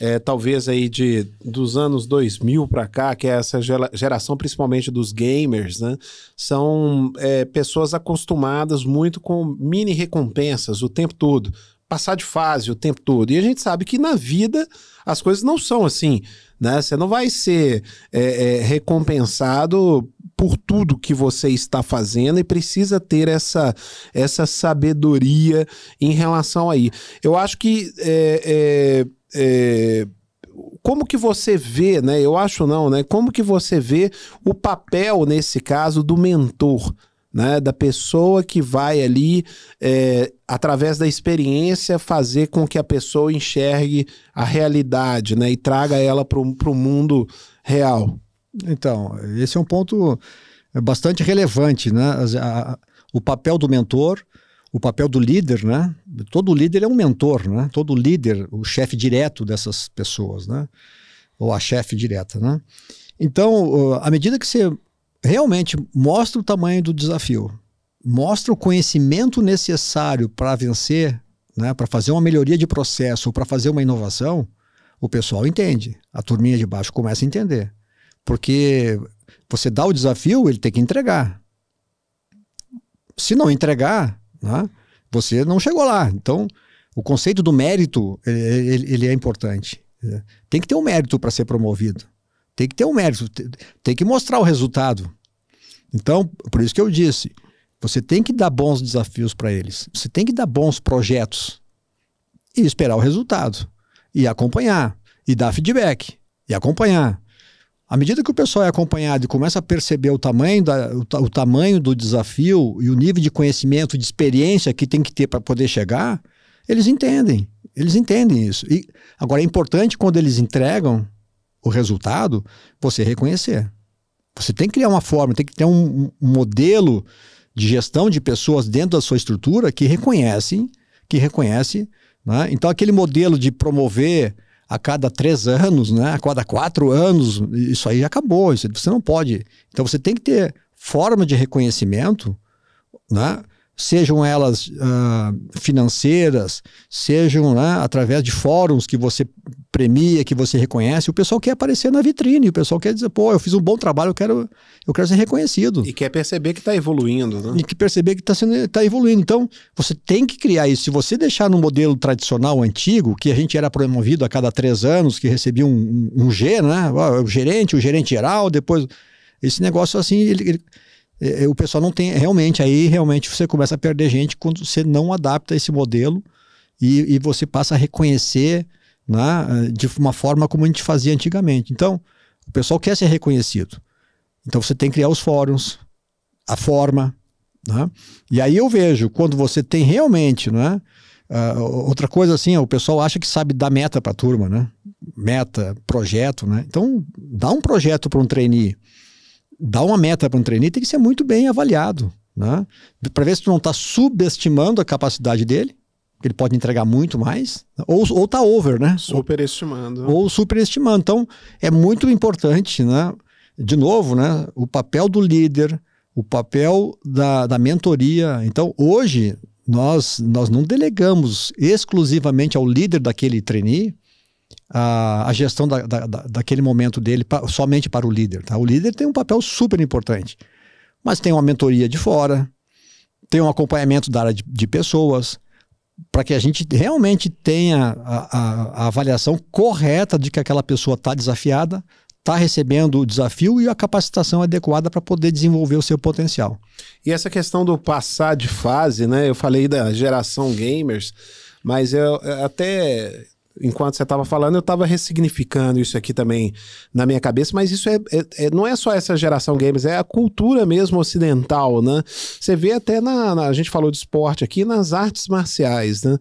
é, talvez aí de dos anos 2000 para cá, que é essa geração principalmente dos gamers, né? São é, pessoas acostumadas muito com mini recompensas o tempo todo passar de fase o tempo todo. E a gente sabe que na vida as coisas não são assim, né? Você não vai ser é, é, recompensado por tudo que você está fazendo e precisa ter essa, essa sabedoria em relação aí. Eu acho que é, é, é, como que você vê, né? Eu acho não, né? Como que você vê o papel nesse caso do mentor? né? Da pessoa que vai ali, é, através da experiência, fazer com que a pessoa enxergue a realidade, né? E traga ela para o mundo real. Então, esse é um ponto é, bastante relevante, né? A, a, o papel do mentor, o papel do líder, né? Todo líder é um mentor, né? Todo líder, o chefe direto dessas pessoas, né? Ou a chefe direta, né? Então, à medida que você realmente mostra o tamanho do desafio, mostra o conhecimento necessário para vencer, né, para fazer uma melhoria de processo ou para fazer uma inovação, o pessoal entende. A turminha de baixo começa a entender. Porque você dá o desafio, ele tem que entregar. Se não entregar, né, você não chegou lá. Então, o conceito do mérito ele, ele é importante. Tem que ter um mérito para ser promovido. Tem que ter um mérito, tem que mostrar o resultado. Então, por isso que eu disse, você tem que dar bons desafios para eles, você tem que dar bons projetos e esperar o resultado e acompanhar e dar feedback e acompanhar. À medida que o pessoal é acompanhado e começa a perceber o tamanho, da, o, o tamanho do desafio e o nível de conhecimento, de experiência que tem que ter para poder chegar, eles entendem. Eles entendem isso. E agora é importante quando eles entregam o resultado, você reconhecer. Você tem que criar uma forma, tem que ter um, um modelo de gestão de pessoas dentro da sua estrutura que reconhecem, que reconhece. Né? Então, aquele modelo de promover a cada três anos, né? a cada quatro anos, isso aí já acabou, isso, você não pode. Então, você tem que ter forma de reconhecimento, né? sejam elas uh, financeiras, sejam né, através de fóruns que você premia, que você reconhece, o pessoal quer aparecer na vitrine, o pessoal quer dizer, pô, eu fiz um bom trabalho, eu quero, eu quero ser reconhecido. E quer perceber que está evoluindo, né? E que perceber que está tá evoluindo. Então, você tem que criar isso. Se você deixar no modelo tradicional antigo, que a gente era promovido a cada três anos, que recebia um, um, um G, né? É o gerente, o gerente geral, depois. Esse negócio assim, ele, ele é, é, o pessoal não tem realmente aí realmente você começa a perder gente quando você não adapta esse modelo e, e você passa a reconhecer né, eh, de uma forma como a gente fazia antigamente. Então, o pessoal quer ser reconhecido. Então, você tem que criar os fóruns, a forma. Né? E aí eu vejo, quando você tem realmente. Né, uh, outra coisa assim, o pessoal acha que sabe dar meta para a turma, né? Meta, projeto, né? Então, dá um projeto para um trainee, dá uma meta para um trainee, tem que ser muito bem avaliado, né? Para ver se tu não está subestimando a capacidade dele, ele pode entregar muito mais, ou, ou tá over, né? Superestimando. Ou, ou superestimando. Então, é muito importante, né? De novo, né? O papel do líder, o papel da, da mentoria. Então, hoje, nós, nós não delegamos exclusivamente ao líder daquele trainee a, a gestão da, da, daquele momento dele pra, somente para o líder. Tá? O líder tem um papel super importante, mas tem uma mentoria de fora, tem um acompanhamento da área de, de pessoas, para que a gente realmente tenha a, a, a, avaliação correta de que aquela pessoa está desafiada, está recebendo o desafio e a capacitação adequada para poder desenvolver o seu potencial. E essa questão do passar de fase, né? Eu falei da geração gamers, mas eu, eu até enquanto você estava falando, eu estava ressignificando isso aqui também na minha cabeça, mas isso é, é, é, não é só essa geração games, é a cultura mesmo ocidental, né? Você vê até na, na a gente falou de esporte aqui, nas artes marciais, né?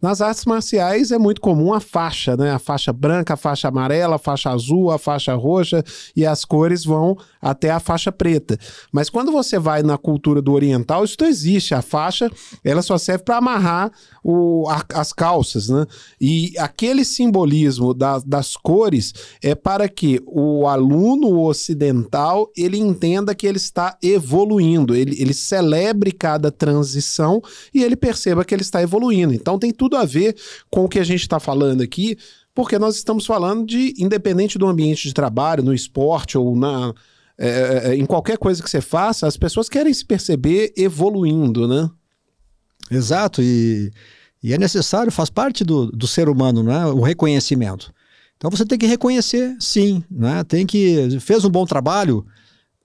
Nas artes marciais é muito comum a faixa, né? A faixa branca, a faixa amarela, a faixa azul, a faixa roxa e as cores vão até a faixa preta. Mas quando você vai na cultura do oriental, isso não existe. A faixa, ela só serve para amarrar o, a, as calças, né? E aquele simbolismo da, das cores é para que o aluno ocidental ele entenda que ele está evoluindo, ele, ele celebre cada transição e ele perceba que ele está evoluindo. Então tem tudo tudo a ver com o que a gente está falando aqui, porque nós estamos falando de, independente do ambiente de trabalho, no esporte ou na. É, é, é, em qualquer coisa que você faça, as pessoas querem se perceber evoluindo, né? Exato, e, e é necessário, faz parte do, do ser humano, né? O reconhecimento. Então você tem que reconhecer, sim, né? Tem que fez um bom trabalho,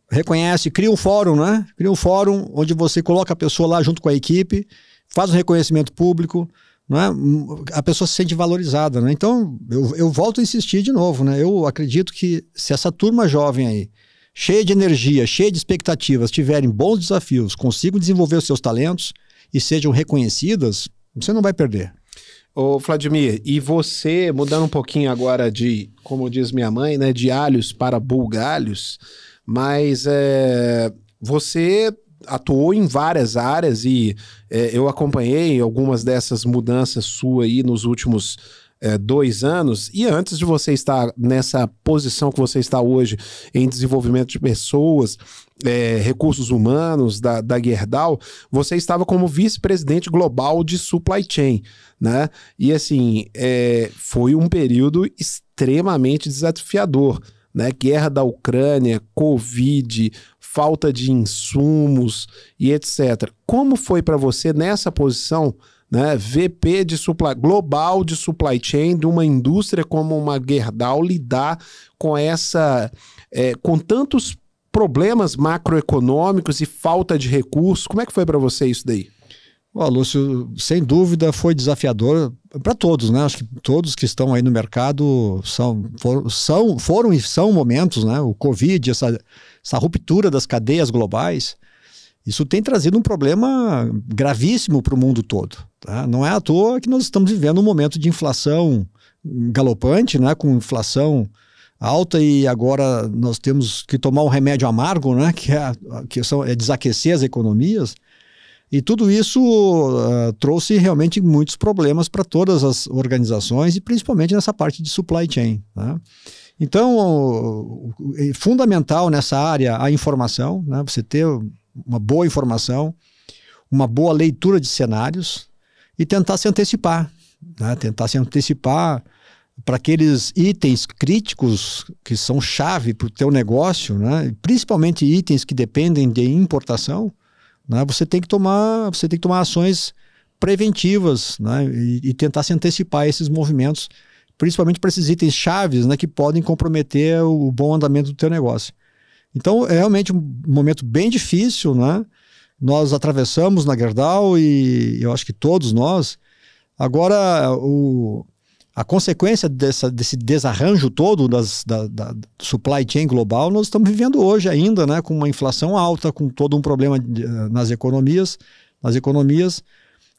reconhece, cria um fórum, né? Cria um fórum onde você coloca a pessoa lá junto com a equipe, faz um reconhecimento público, é? Hum, a pessoa se sente valorizada. Né? Então, eu, eu volto a insistir de novo. Né? Eu acredito que se essa turma jovem aí, cheia de energia, cheia de expectativas, tiverem bons desafios, consigam desenvolver os seus talentos e sejam reconhecidas, você não vai perder. Ô, Vladimir, e você, mudando um pouquinho agora de, como diz minha mãe, né, de alhos para bulgalhos, mas é, você atuou em várias áreas e é, eu acompanhei algumas dessas mudanças sua aí nos últimos é, dois anos. E antes de você estar nessa posição que você está hoje em desenvolvimento de pessoas, é, recursos humanos da, da Gerdau, você estava como vice-presidente global de supply chain, né? E assim, é, foi um período extremamente desafiador. Né? Guerra da Ucrânia, Covid, falta de insumos e etc. Como foi para você nessa posição, né, VP de supply, global de supply chain de uma indústria como uma Gerdau lidar com essa, é, com tantos problemas macroeconômicos e falta de recursos? Como é que foi para você isso daí? Bom, Lúcio, sem dúvida foi desafiador para todos, né? Acho que todos que estão aí no mercado são, for, são, foram e são momentos, né? O Covid, essa essa ruptura das cadeias globais, isso tem trazido um problema gravíssimo para o mundo todo. Tá? Não é à toa que nós estamos vivendo um momento de inflação galopante, né? com inflação alta e agora nós temos que tomar um remédio amargo, né? que, é, que são, é desaquecer as economias. E tudo isso uh, trouxe realmente muitos problemas para todas as organizações e principalmente nessa parte de supply chain. Né? Então, o, o, é fundamental nessa área a informação, né? você ter uma boa informação, uma boa leitura de cenários e tentar se antecipar. Né? Tentar se antecipar para aqueles itens críticos que são chave para o teu negócio, né? principalmente itens que dependem de importação, né? você tem que tomar, você tem que tomar ações preventivas né? e, e tentar se antecipar a esses movimentos principalmente para esses itens chaves, né, que podem comprometer o bom andamento do teu negócio. Então, é realmente um momento bem difícil, né? Nós atravessamos na Gerdau e eu acho que todos nós. Agora, o, a consequência dessa, desse desarranjo todo das, da, da, supply chain global, nós estamos vivendo hoje ainda, né? Com uma inflação alta, com todo um problema de, eh, nas economias, nas economias.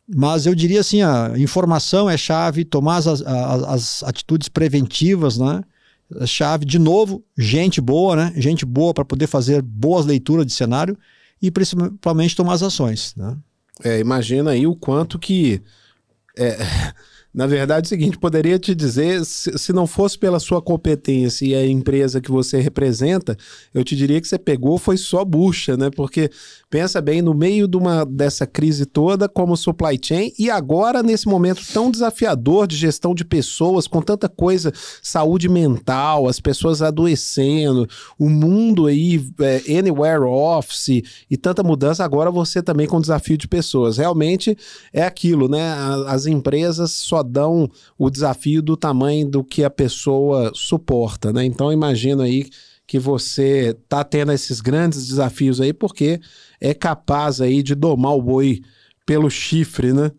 Mas eu diria assim, a informação é chave, tomar as, as, as atitudes preventivas, né? É chave, de novo, gente boa, né? Gente boa para poder fazer boas leituras de cenário e principalmente tomar as ações, né? É, imagina aí o quanto que é, na verdade, é o seguinte, poderia te dizer, se não fosse pela sua competência e a empresa que você representa, eu te diria que você pegou foi só bucha, né? Porque pensa bem, no meio de uma dessa crise toda, como supply chain, e agora nesse momento tão desafiador de gestão de pessoas, com tanta coisa, saúde mental, as pessoas adoecendo, o mundo aí, é, anywhere office e tanta mudança, agora você também com desafio de pessoas. Realmente é aquilo, né? As empresas só dão o desafio do tamanho do que a pessoa suporta, né? Então imagina aí que você tá tendo esses grandes desafios aí porque é capaz aí de domar o boi pelo chifre, né?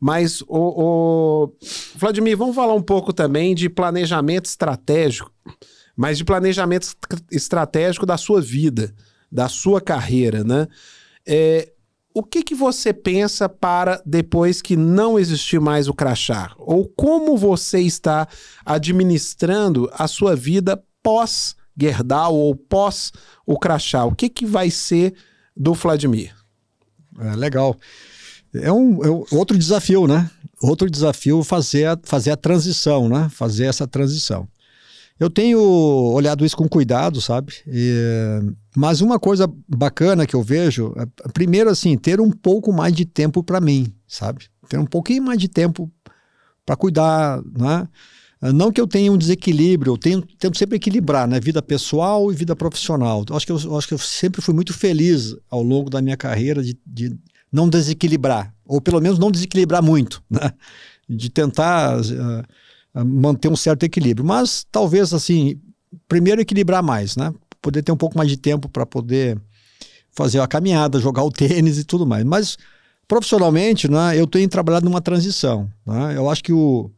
Mas o, o Vladimir, vamos falar um pouco também de planejamento estratégico, mas de planejamento estratégico da sua vida, da sua carreira, né? É, o que, que você pensa para depois que não existir mais o crachá? Ou como você está administrando a sua vida pós Gerdau ou pós o crachá? O que, que vai ser do Vladimir? É, legal. É um, é um, outro desafio, né? Outro desafio fazer a, fazer a transição, né? Fazer essa transição. Eu tenho olhado isso com cuidado, sabe? E, mas uma coisa bacana que eu vejo, é, primeiro assim, ter um pouco mais de tempo para mim, sabe? Ter um pouquinho mais de tempo para cuidar, né? Não que eu tenha um desequilíbrio, eu tenho, tento sempre equilibrar, né? Vida pessoal e vida profissional. Eu acho, que eu, eu acho que eu sempre fui muito feliz ao longo da minha carreira de, de não desequilibrar, ou pelo menos não desequilibrar muito, né? De tentar uh, ah, manter um certo equilíbrio. Mas talvez assim, primeiro equilibrar mais, né? Poder ter um pouco mais de tempo para poder fazer a caminhada, jogar o <laughs> tênis e tudo mais. Mas profissionalmente, né, eu tenho trabalhado numa transição. Né? Eu acho que, o,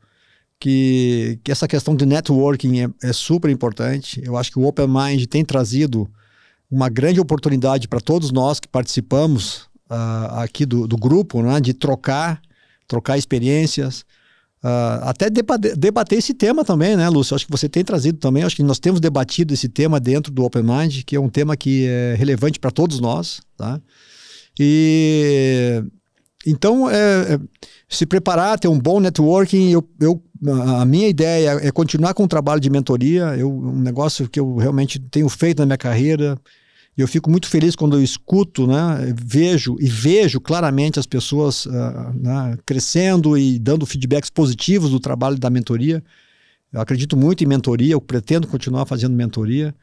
que, que essa questão de networking é, é, super importante. Eu acho que o Open Mind tem trazido uma grande oportunidade para todos nós que participamos uh, aqui do, do grupo, né, de trocar, trocar experiências, Uh, até debater esse tema também, né, Lúcio? Acho que você tem trazido também, acho que nós temos debatido esse tema dentro do Open Mind, que é um tema que é relevante para todos nós, tá? E então é, é, se preparar, ter um bom networking. Eu, eu, a minha ideia é continuar com o trabalho de mentoria. Eu, um negócio que eu realmente tenho feito na minha carreira. E eu fico muito feliz quando eu escuto, né, vejo e vejo claramente as pessoas uh, né, crescendo e dando feedbacks positivos do trabalho da mentoria. Eu acredito muito em mentoria, eu pretendo continuar fazendo mentoria.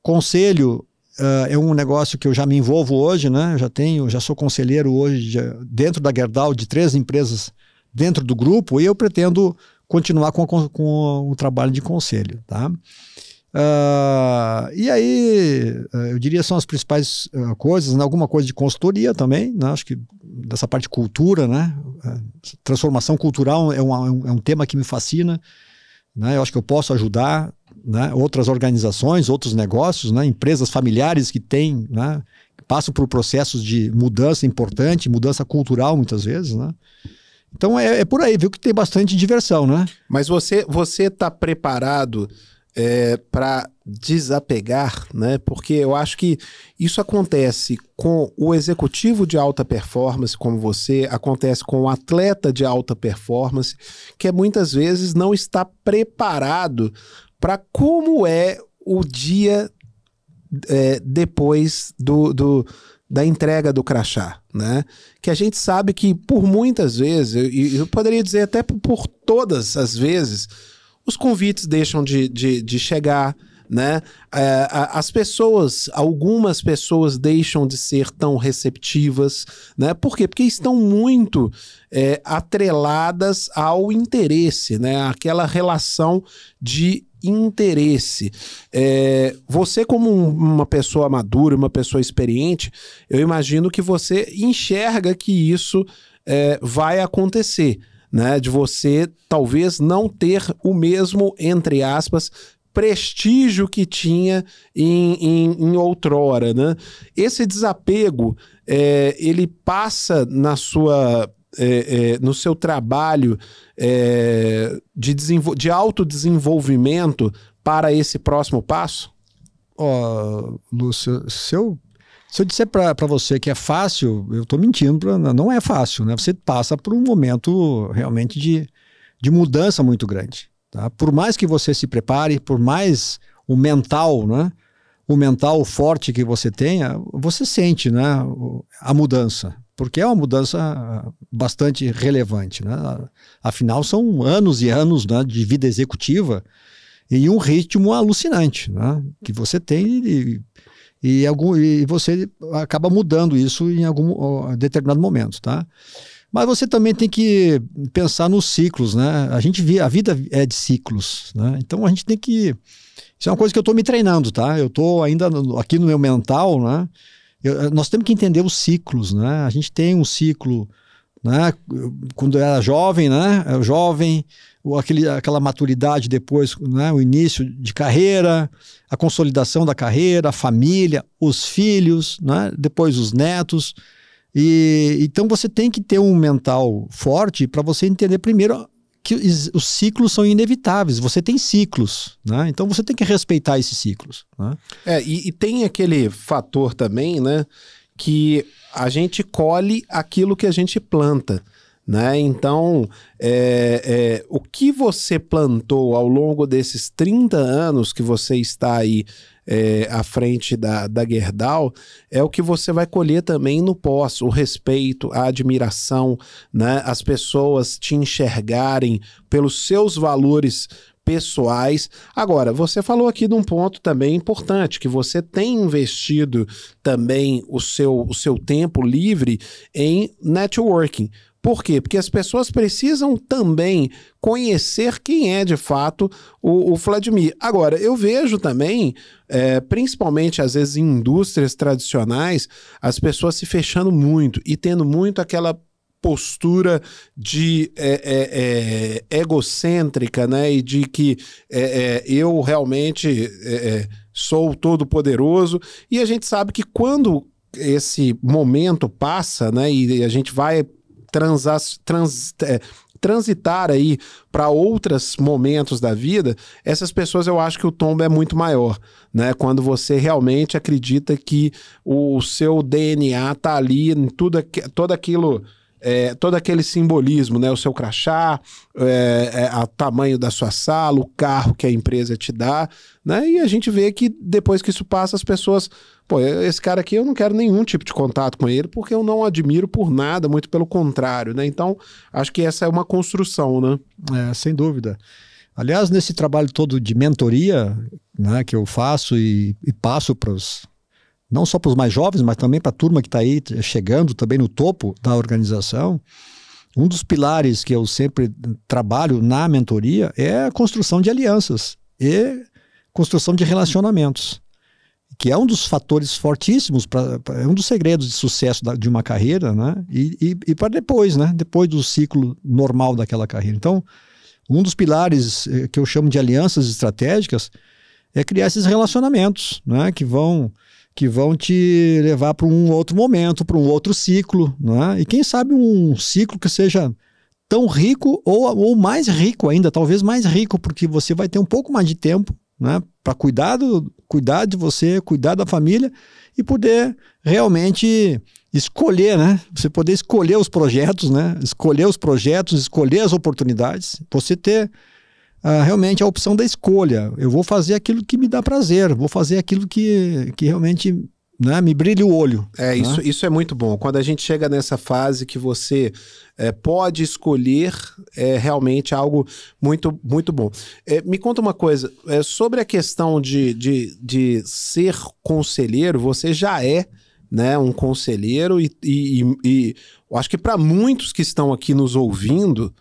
Conselho uh, é um negócio que eu já me envolvo hoje, né? Eu já tenho, já sou conselheiro hoje dentro da Gerdau de três empresas dentro do grupo e eu pretendo continuar com, com, com o trabalho de conselho, tá? Uh, e aí, eh, eu diria são as principais uh, coisas, né? alguma coisa de consultoria também, né? acho que dessa parte de cultura, né? Eh, transformação cultural é, é um, é um tema que me fascina, né? Eu acho que eu posso ajudar né? outras organizações, outros negócios, né? empresas familiares que têm, né? que passam por processos de mudança importante, mudança cultural muitas vezes, né? Então é, é por aí, viu que tem bastante diversão, né? Mas você você está preparado é, para desapegar, né? Porque eu acho que isso acontece com o executivo de alta performance, como você, acontece com o atleta de alta performance, que é muitas vezes não está preparado para como é o dia é, depois do, do, da entrega do crachá, né? Que a gente sabe que por muitas vezes, e eu, eu poderia dizer até por todas as vezes, os convites deixam de, de, de chegar, né? É, as pessoas, algumas pessoas deixam de ser tão receptivas, né? Por quê? Porque estão muito é, atreladas ao interesse, né? Aquela relação de interesse. É, você, como um, uma pessoa madura, uma pessoa experiente, eu imagino que você enxerga que isso é, vai acontecer né? De você talvez não ter o mesmo, entre aspas, prestígio que tinha em, em, em outrora, né? Esse desapego, é, ele passa na sua é, é, no seu trabalho é, de, de autodesenvolvimento para esse próximo passo? Ó, oh, Lúcio, se eu se eu disser para você que é fácil, eu estou mentindo, pra, né, não é fácil, né? Você passa por um momento realmente de, de mudança muito grande. Tá? Por mais que você se prepare, por mais o mental, né? O mental forte que você tenha, você sente, né? A mudança, porque é uma mudança ah, bastante relevante, né? Afinal, são anos e anos né, de vida executiva e um ritmo alucinante, né? Que você tem e e, algum, e você acaba mudando isso em algum determinado momento, tá? Mas você também tem que pensar nos ciclos, né? A gente vê, a vida é de ciclos, né? Então a gente tem que. Isso é uma coisa que eu estou me treinando, tá? Eu estou ainda no, aqui no meu mental, né? Eu, eh, nós temos que entender os ciclos, né? A gente tem um ciclo, né? Quando eu era jovem, né? Eu jovem, aquele, aquela maturidade depois, né, o início de carreira, a consolidação da carreira, a família, os filhos, né, depois os netos. E, então você tem que ter um mental forte para você entender primeiro que os ciclos são inevitáveis, você tem ciclos, né? Então você tem que respeitar esses ciclos. Né? É, e, e tem aquele fator também, né? Que a gente colhe aquilo que a gente planta. Né? Então, é, é, o que você plantou ao longo desses 30 anos que você está aí é, à frente da, da Gerdau, é o que você vai colher também no pós, o respeito, a admiração, né? as pessoas te enxergarem pelos seus valores pessoais. Agora, você falou aqui de um ponto também importante, que você tem investido também o seu, o seu tempo livre em networking. Por quê? Porque as pessoas precisam também conhecer quem é de fato o, o Vladimir. Agora, eu vejo também, é, principalmente às vezes em indústrias tradicionais, as pessoas se fechando muito e tendo muito aquela postura de é, é, é, egocêntrica, né? E de que é, é, eu realmente é, sou todo poderoso. E a gente sabe que quando esse momento passa, né? E a gente vai transas, trans, é, transitar aí para outros momentos da vida, essas pessoas eu acho que o tombo é muito maior, né? Quando você realmente acredita que o seu DNA tá ali, tudo, toda aquilo é, todo aquele simbolismo, né? O seu crachá, é, é, o tamanho da sua sala, o carro que a empresa te dá, né? E a gente vê que depois que isso passa, as pessoas. Pô, esse cara aqui eu não quero nenhum tipo de contato com ele, porque eu não admiro por nada, muito pelo contrário, né? Então, acho que essa é uma construção, né? É, sem dúvida. Aliás, nesse trabalho todo de mentoria né, que eu faço e, e passo para os não só para os mais jovens, mas também para a turma que está aí chegando também no topo da organização, um dos pilares que eu sempre trabalho na mentoria é a construção de alianças e construção de relacionamentos, que é um dos fatores fortíssimos, pra, pra é um dos segredos de sucesso da, de uma carreira, né? E, e, e para depois, né? Depois do ciclo normal daquela carreira. Então, um dos pilares eh, que eu chamo de alianças estratégicas é criar esses relacionamentos, né? Que vão que vão te levar para um outro momento, para um outro ciclo, é? E quem sabe um ciclo que seja tão rico ou, ou mais rico ainda, talvez mais rico, porque você vai ter um pouco mais de tempo, é? Para cuidar, cuidar de você, cuidar da família e poder realmente escolher, né? Você poder escolher os projetos, né? Escolher os projetos, escolher as oportunidades, você ter ah, realmente a opção da escolha. Eu vou fazer aquilo que me dá prazer, vou fazer aquilo que, que realmente né, me brilha o olho. É, né? isso, isso é muito bom. Quando a gente chega nessa fase que você é, pode escolher, é realmente algo muito, muito bom. É, me conta uma coisa, é, sobre a questão de, de, de ser conselheiro, você já é né, um conselheiro e, e, e, e acho que para muitos que estão aqui nos ouvindo,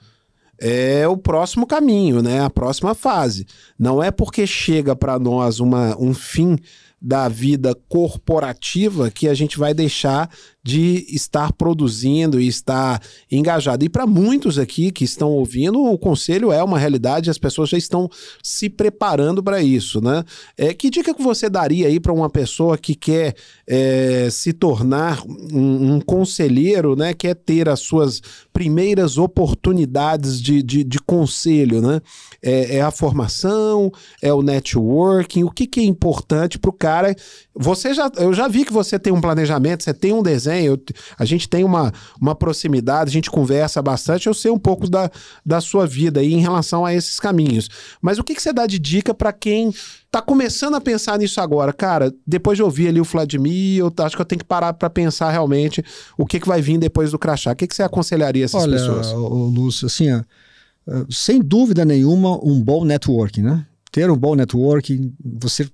é o próximo caminho, né? A próxima fase. Não é porque chega para nós uma, um fim da vida corporativa que a gente vai deixar de estar produzindo e estar engajado. E para muitos aqui que estão ouvindo, o conselho é uma realidade, as pessoas já estão se preparando para isso, né? É, que dica que você daria aí para uma pessoa que quer é, se tornar um, um, conselheiro, né? Quer ter as suas primeiras oportunidades de, de, de conselho, né? É, é, a formação, é o networking, o que, que é importante para o cara? Você já, eu já vi que você tem um planejamento, você tem um desenho desenho, eu, a gente tem uma, uma proximidade, a gente conversa bastante, eu sei um pouco da, da sua vida aí em relação a esses caminhos. Mas o que, que você dá de dica para quem tá começando a pensar nisso agora, cara, depois de ouvir ali o Vladimir, eu acho que eu tenho que parar para pensar realmente o que, que vai vir depois do crachá. O que, que você aconselharia essas Olha, pessoas? Olha, Lúcio, assim, ó, eh, sem dúvida nenhuma, um bom networking, né? Ter um bom networking, você,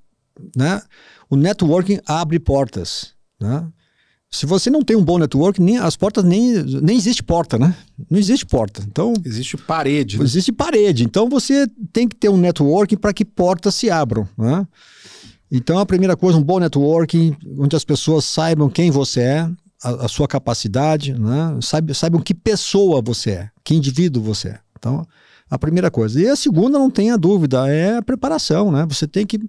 né? O networking abre portas, né? Se você não tem um bom network, nem, as portas nem. Nem existe porta, né? Não existe porta. Então. Existe parede. Né? Existe parede. Então você tem que ter um networking para que portas se abram. Né? Então a primeira coisa, um bom networking, onde as pessoas saibam quem você é, a, a sua capacidade, né? Saib, saibam que pessoa você é, que indivíduo você é. Então, a primeira coisa. E a segunda, não tenha dúvida, é a preparação, né? Você tem que.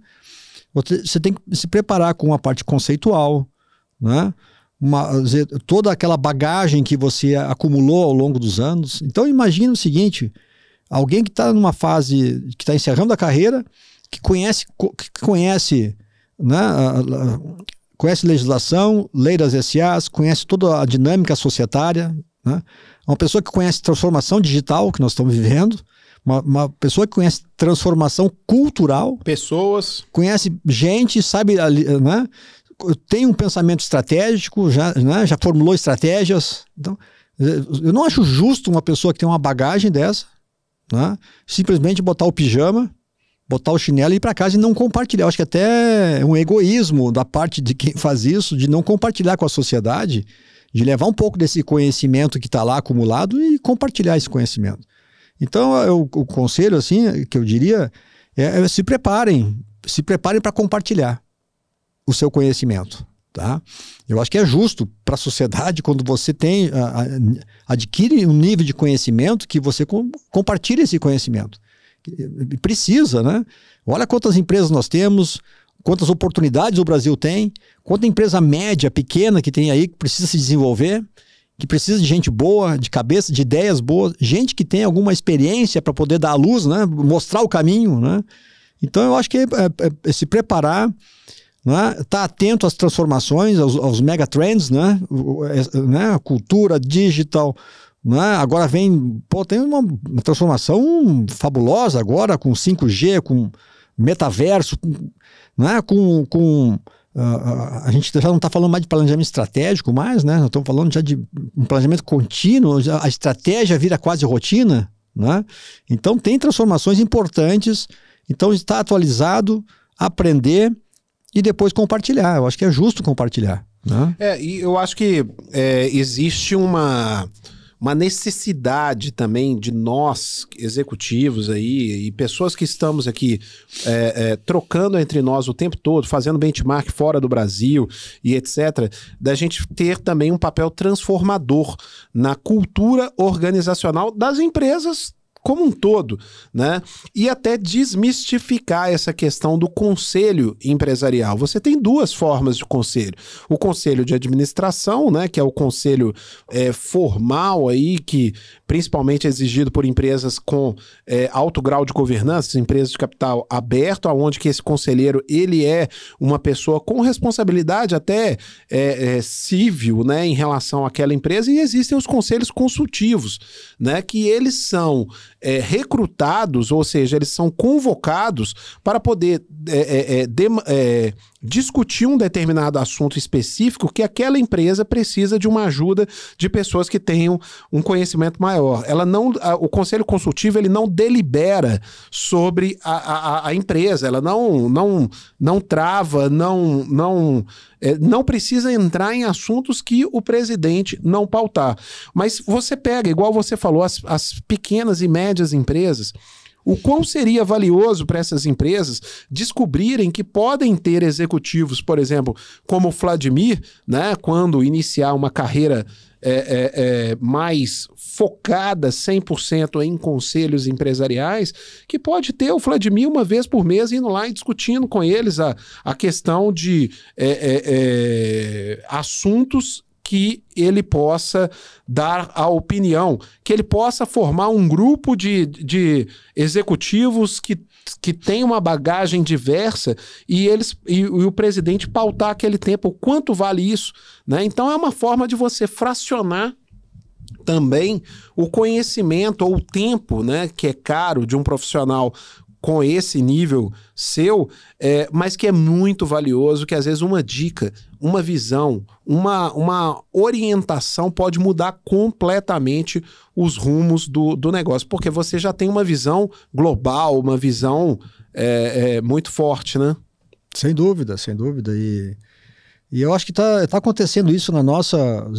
Você tem que se preparar com a parte conceitual, né? uma, toda aquela bagagem que você acumulou ao longo dos anos. Então imagina o seguinte: alguém que está numa fase que está encerrando a carreira, que conhece, que conhece, né, conhece legislação, lei das SAs, conhece toda a dinâmica societária, né? uma pessoa que conhece transformação digital que nós estamos vivendo. Uma, uma, pessoa que conhece transformação cultural. Pessoas. Conhece gente, sabe, né? tem um pensamento estratégico, já, né, já formulou estratégias. Então, eh, eu não acho justo uma pessoa que tem uma bagagem dessa, né, simplesmente botar o pijama, botar o chinelo e ir para casa e não compartilhar. Eu acho que até é um egoísmo da parte de quem faz isso, de não compartilhar com a sociedade, de levar um pouco desse conhecimento que está lá acumulado e compartilhar esse conhecimento. Então, eu, o conselho assim que eu diria é, é se preparem, se preparem para compartilhar o seu conhecimento. Tá? Eu acho que é justo para a sociedade quando você tem a, a, adquire um nível de conhecimento que você com, compartilha esse conhecimento. Precisa, né? Olha quantas empresas nós temos, quantas oportunidades o Brasil tem, quanta empresa média, pequena que tem aí que precisa se desenvolver, que precisa de gente boa, de cabeça, de ideias boas, gente que tem alguma experiência para poder dar a luz, né? Mostrar o caminho, né? Então eu acho que é, é, é se preparar né? tá atento às transformações, aos, aos megatrends, né? É, né? cultura digital, né? Agora vem, pô, tem uma, uma transformação fabulosa agora com 5G, com metaverso, com, né? com, com Uh, a gente já não está falando mais de planejamento estratégico mais, né? estamos falando já de um planejamento contínuo, a estratégia vira quase rotina, né? Então tem transformações importantes, então está atualizado, aprender e depois compartilhar. Eu acho que é justo compartilhar. Né? É, e eu acho que é, existe uma, uma necessidade também de nós, executivos aí, e pessoas que estamos aqui é, é, trocando entre nós o tempo todo, fazendo benchmark fora do Brasil e etc., da gente ter também um papel transformador na cultura organizacional das empresas como um todo, né? E até desmistificar essa questão do conselho empresarial. Você tem duas formas de conselho: o conselho de administração, né? Que é o conselho é, formal aí, que principalmente é exigido por empresas com é, alto grau de governança, empresas de capital aberto, aonde que esse conselheiro ele é uma pessoa com responsabilidade até é, é civil, né? Em relação àquela empresa. E existem os conselhos consultivos, né? Que eles são é, recrutados, ou seja, eles são convocados para poder é, é, é de, discutir um determinado assunto específico que aquela empresa precisa de uma ajuda de pessoas que tenham um conhecimento maior. Ela não, a, o conselho consultivo ele não delibera sobre a, a, a, empresa, ela não, não, não trava, não, não, é, não precisa entrar em assuntos que o presidente não pautar. Mas você pega, igual você falou, as, as pequenas e médias empresas o quão seria valioso para essas empresas descobrirem que podem ter executivos, por exemplo, como o Vladimir, né, quando iniciar uma carreira é, é, é, mais focada 100% em conselhos empresariais, que pode ter o Vladimir uma vez por mês indo lá e discutindo com eles a, a questão de é, é, é, assuntos que ele possa dar a opinião, que ele possa formar um grupo de, de executivos que, que tem uma bagagem diversa e eles e, e o presidente pautar aquele tempo, quanto vale isso, né? Então é uma forma de você fracionar também o conhecimento ou o tempo, né, que é caro de um profissional com esse nível seu, é, mas que é muito valioso, que às vezes uma dica, uma visão, uma, uma orientação pode mudar completamente os rumos do, do negócio, porque você já tem uma visão global, uma visão é, é, muito forte, né? Sem dúvida, sem dúvida. E, e eu acho que está tá acontecendo isso na nossa.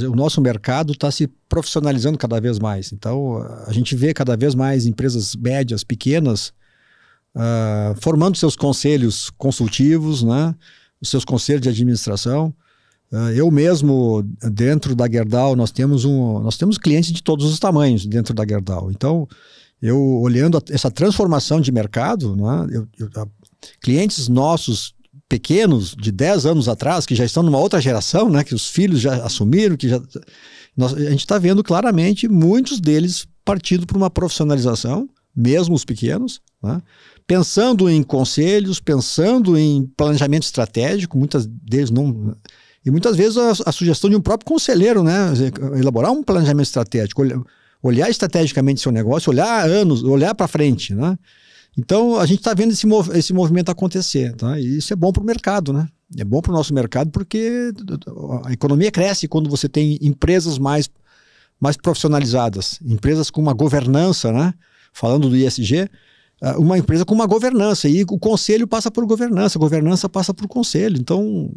O nosso mercado está se profissionalizando cada vez mais. Então, a gente vê cada vez mais empresas médias, pequenas, uh, formando seus conselhos consultivos, né? os seus conselhos de administração. Ah, eu mesmo, dentro da Gerdau, nós temos, um, nós temos clientes de todos os tamanhos dentro da Gerdau. Então, eu olhando essa transformação de mercado, né, eu, eu, clientes nossos pequenos, de 10 anos atrás, que já estão numa outra geração, né, que os filhos já assumiram, que já, nós, a gente está vendo claramente muitos deles partindo para uma profissionalização, mesmo os pequenos, né, pensando em conselhos, pensando em planejamento estratégico, muitas deles não. E muitas vezes a, a sugestão de um próprio conselheiro, né? Elaborar um planejamento estratégico, olhar, olhar estrategicamente seu negócio, olhar anos, olhar para frente, né? Então a gente está vendo esse, mov esse movimento acontecer, tá? E isso é bom para o mercado, né? É bom para o nosso mercado porque a economia cresce quando você tem empresas mais, mais profissionalizadas, empresas com uma governança, né? Falando do ISG, ah, uma empresa com uma governança e o conselho passa por governança, a governança passa por conselho. Então,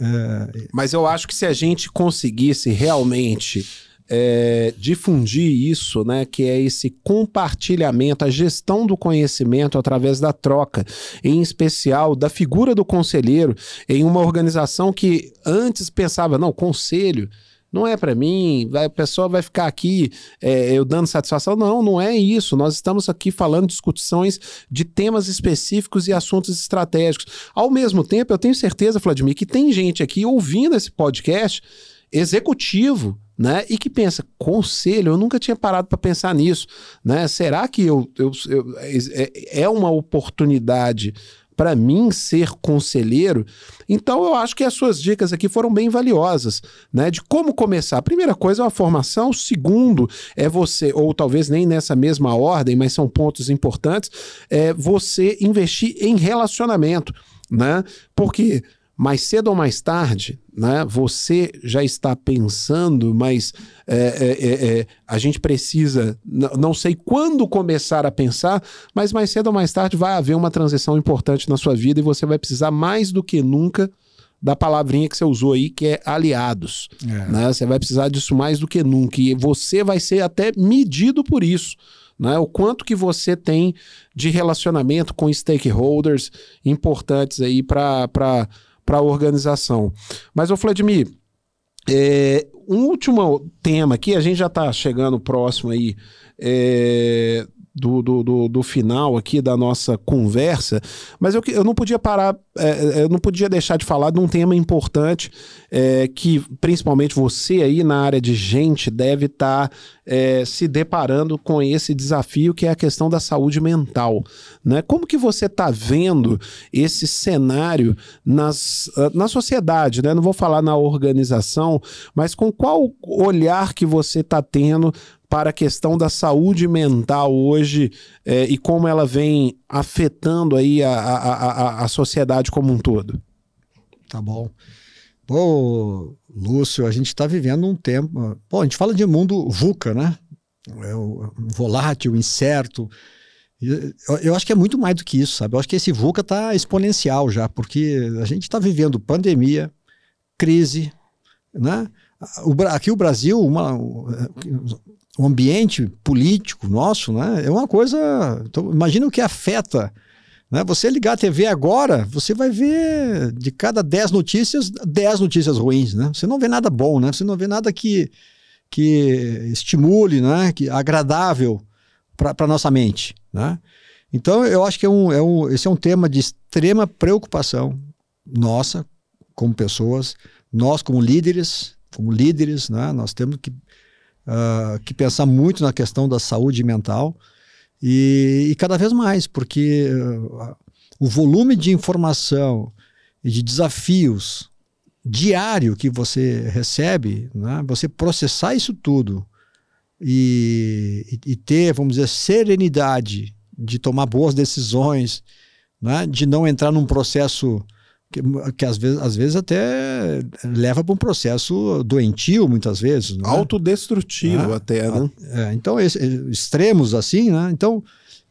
é... mas eu acho que se a gente conseguisse realmente é, difundir isso, né, que é esse compartilhamento, a gestão do conhecimento através da troca, em especial da figura do conselheiro em uma organização que antes pensava não conselho não é para mim, vai, a pessoa vai ficar aqui é, eu dando satisfação. Não, não é isso. Nós estamos aqui falando discussões de temas específicos e assuntos estratégicos. Ao mesmo tempo, eu tenho certeza, Vladimir, que tem gente aqui ouvindo esse podcast executivo, né? E que pensa, conselho, eu nunca tinha parado para pensar nisso, né? Será que eu, eu, eu é, é, é uma oportunidade para mim ser conselheiro. Então eu acho que as suas dicas aqui foram bem valiosas, né? De como começar. A primeira coisa é a formação, o segundo é você, ou talvez nem nessa mesma ordem, mas são pontos importantes, é você investir em relacionamento, né? Porque mais cedo ou mais tarde, né, você já está pensando, mas é, é, é, é a gente precisa, não sei quando começar a pensar, mas mais cedo ou mais tarde vai haver uma transição importante na sua vida e você vai precisar mais do que nunca da palavrinha que você usou aí, que é aliados. É. Né? Você vai precisar disso mais do que nunca e você vai ser até medido por isso. Né? O quanto que você tem de relacionamento com stakeholders importantes aí para para a organização. Mas, ô Vladimir, é, um último tema aqui, a gente já está chegando próximo aí é, do, do, do, do, final aqui da nossa conversa, mas eu, eu não podia parar, é, é, eu não podia deixar de falar de um tema importante é, que principalmente você aí na área de gente deve estar tá, é, se deparando com esse desafio que é a questão da saúde mental. Né? Como que você está vendo esse cenário nas, ah, na sociedade? Né? Não vou falar na organização, mas com qual olhar que você está tendo para a questão da saúde mental hoje é, e como ela vem afetando aí a, a, a, a, sociedade como um todo? Tá bom. Pô, Lúcio, a gente está vivendo um tempo. Pô, a gente fala de mundo VUCA, né? É o volátil, incerto. Eu, acho que é muito mais do que isso, sabe? Eu acho que esse VUCA está exponencial já, porque a gente está vivendo pandemia, crise, né? O, aqui o Brasil, uma, o ambiente político nosso, né? É uma coisa. Então, imagina o que afeta. Né? Você ligar a TV agora, você vai ver de cada 10 notícias, 10 notícias ruins, né? Você não vê nada bom, né? Você não vê nada que, que estimule, né? Que agradável para nossa mente, né? Então, eu acho que é um, é um, esse é um tema de extrema preocupação nossa, como pessoas, nós como líderes, como líderes, né? Nós temos que uh, que pensar muito na questão da saúde mental e, e cada vez mais, porque uh, o volume de informação e de desafios diário que você recebe, né, você processar isso tudo e, e, ter, vamos dizer, serenidade de tomar boas decisões, né, de não entrar num processo que, que às, vezes, às vezes até leva para um processo doentio, muitas vezes. Né? Autodestrutivo ah, até, ah, né? É, então, esse, extremos assim, né? Então,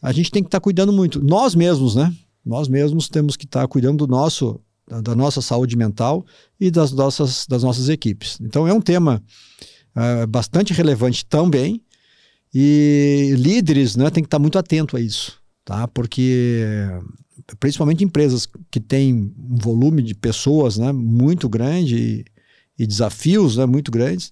a gente tem que estar tá cuidando muito. Nós mesmos, né? Nós mesmos temos que estar tá cuidando do nosso, da, da, nossa saúde mental e das nossas, das nossas equipes. Então, é um tema uh, bastante relevante também. E líderes né, tem que estar tá muito atento a isso, tá? Porque principalmente empresas que têm um volume de pessoas né, muito grande e, e desafios né, muito grandes,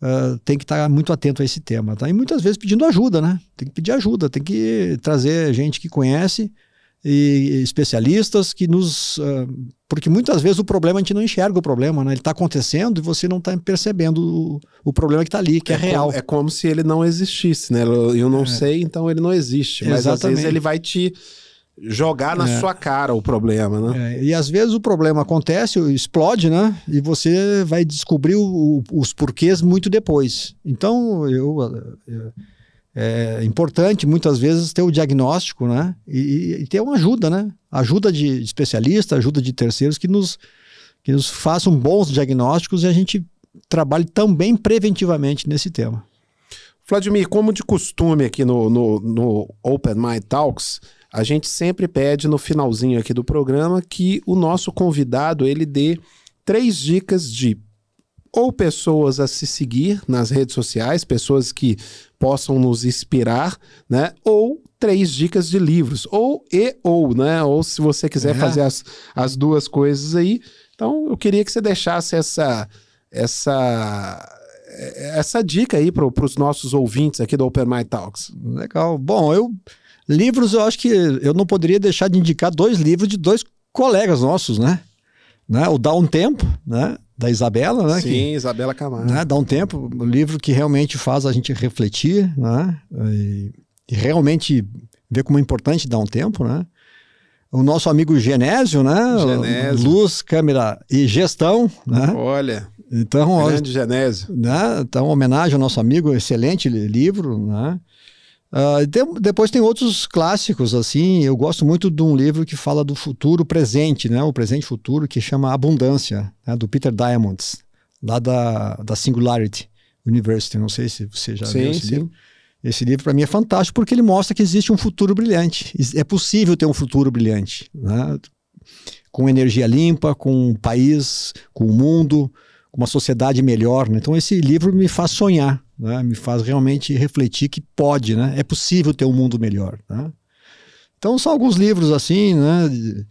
uh, tem que estar muito atento a esse tema. Tá? E muitas vezes pedindo ajuda, né? Tem que pedir ajuda, tem que trazer gente que conhece e especialistas que nos. Uh, porque muitas vezes o problema a gente não enxerga o problema, né? Ele está acontecendo e você não está percebendo o, o problema que está ali, que é, é real. Como, é como se ele não existisse, né? Eu não é. sei, então ele não existe. Mas Exatamente. às vezes ele vai te jogar na é. sua cara o problema, né? É, e às vezes o problema acontece, explode, né? E você vai descobrir o, o, os porquês muito depois. Então, eu, é, é importante muitas vezes ter o diagnóstico, né? E, e ter uma ajuda, né? Ajuda de, de especialista, ajuda de terceiros que nos, que nos façam bons diagnósticos e a gente trabalhe também preventivamente nesse tema. Vladimir, como de costume aqui no, no, no Open Mind Talks, a gente sempre pede no finalzinho aqui do programa que o nosso convidado ele dê três dicas de ou pessoas a se seguir nas redes sociais, pessoas que possam nos inspirar, né? Ou três dicas de livros, ou e ou, né? Ou se você quiser é. fazer as, as duas coisas aí. Então, eu queria que você deixasse essa essa essa dica aí para os nossos ouvintes aqui do Open My Talks. Legal. Bom, eu Livros, eu acho que eu não poderia deixar de indicar dois livros de dois colegas nossos, né? né? O Dá um Tempo, né? Da Isabela, né? Sim, que, Isabela Camargo. Né? Dá um Tempo, um livro que realmente faz a gente refletir, né? E, e realmente ver como é importante dar um tempo, né? o nosso amigo Genésio, né? Genésio. Luz, câmera e gestão, né? Olha. Então, grande ó, Genésio. Né? Então, homenagem ao nosso amigo, excelente livro, né? Ah, depois tem outros clássicos, assim. Eu gosto muito de um livro que fala do futuro presente, né? O presente futuro, que chama Abundância, né? do Peter Diamonds, lá da, da Singularity University. Não sei se você já sim, viu esse sim. livro. Esse livro, para mim, é fantástico porque ele mostra que existe um futuro brilhante. É possível ter um futuro brilhante, né? com energia limpa, com um país, com o um mundo, com uma sociedade melhor. Né? Então, esse livro me faz sonhar né? me faz realmente refletir que pode, né? é possível ter um mundo melhor. Né? Então, são alguns livros assim, né?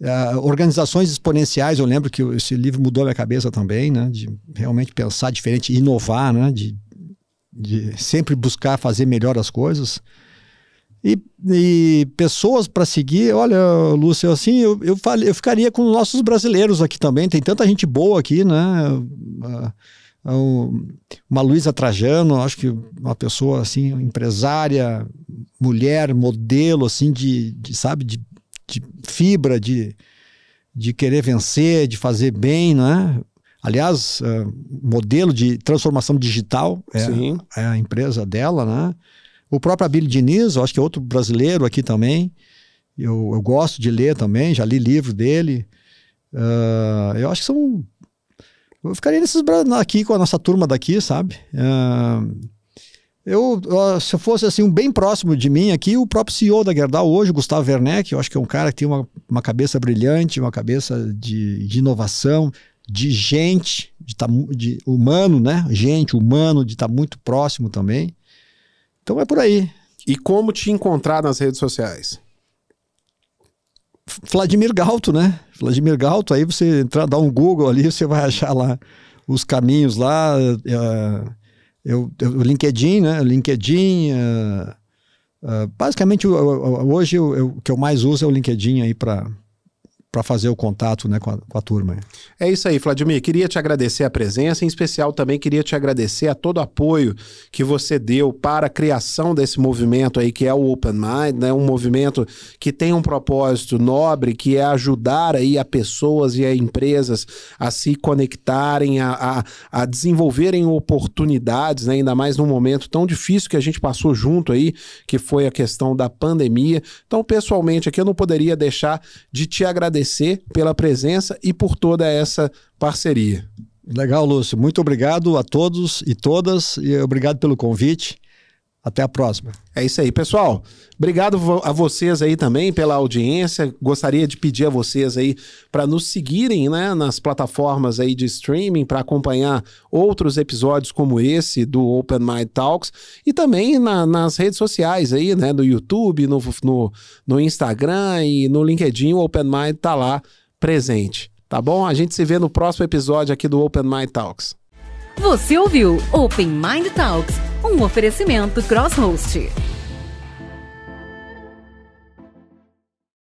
Uh, organizações exponenciais, eu lembro que esse livro mudou minha cabeça também, né? De realmente pensar diferente, inovar, né? De, de sempre buscar fazer melhor as coisas. E, e pessoas para seguir, olha, Lúcio, assim, eu, eu, falei, eu ficaria com os nossos brasileiros aqui também, tem tanta gente boa aqui, né? Uh, então, uma Luísa Trajano, acho que uma pessoa assim, empresária, mulher, modelo assim de, de sabe, de, de, fibra, de, de querer vencer, de fazer bem, né? Aliás, uh, modelo de transformação digital é, é, a empresa dela, né? O próprio Abílio Diniz, acho que é outro brasileiro aqui também. Eu, eu gosto de ler também, já li livro dele. Uh, eu acho que são eu ficaria nesses, aqui com a nossa turma daqui, sabe? Uh, eu, se eu fosse assim, um bem próximo de mim aqui, o próprio CEO da Gerdau hoje, Gustavo Werneck, eu acho que é um cara que tem uma, uma cabeça brilhante, uma cabeça de, de inovação, de gente, de, tá, de humano, né? Gente, humano, de estar tá muito próximo também. Então é por aí. E como te encontrar nas redes sociais? Vladimir Galto, né? Vladimir Galto, aí você entrar, dar um Google ali, você vai achar lá os caminhos lá. É, eu, o LinkedIn, né? LinkedIn. Uh, uh, basicamente, eu, eu, hoje o que eu mais uso é o LinkedIn aí para para fazer o contato né, com, a, com a turma. É isso aí, Vladimir. Queria te agradecer a presença, em especial também queria te agradecer a todo o apoio que você deu para a criação desse movimento aí, que é o Open Mind, né, um movimento que tem um propósito nobre, que é ajudar aí a pessoas e a empresas a se conectarem, a, a, a desenvolverem oportunidades, né, ainda mais num momento tão difícil que a gente passou junto aí, que foi a questão da pandemia. Então, pessoalmente, aqui eu não poderia deixar de te agradecer agradecer pela presença e por toda essa parceria. Legal, Lúcio. Muito obrigado a todos e todas e obrigado pelo convite. Até a próxima. É isso aí, pessoal. Obrigado a vocês aí também pela audiência. Gostaria de pedir a vocês aí para nos seguirem, né, nas plataformas aí de streaming para acompanhar outros episódios como esse do Open Mind Talks e também na, nas redes sociais aí, né, no YouTube, no, no, no Instagram e no LinkedIn. O Open Mind tá lá presente. Tá bom? A gente se vê no próximo episódio aqui do Open Mind Talks. Você ouviu Open Mind Talks, um oferecimento Crosshost.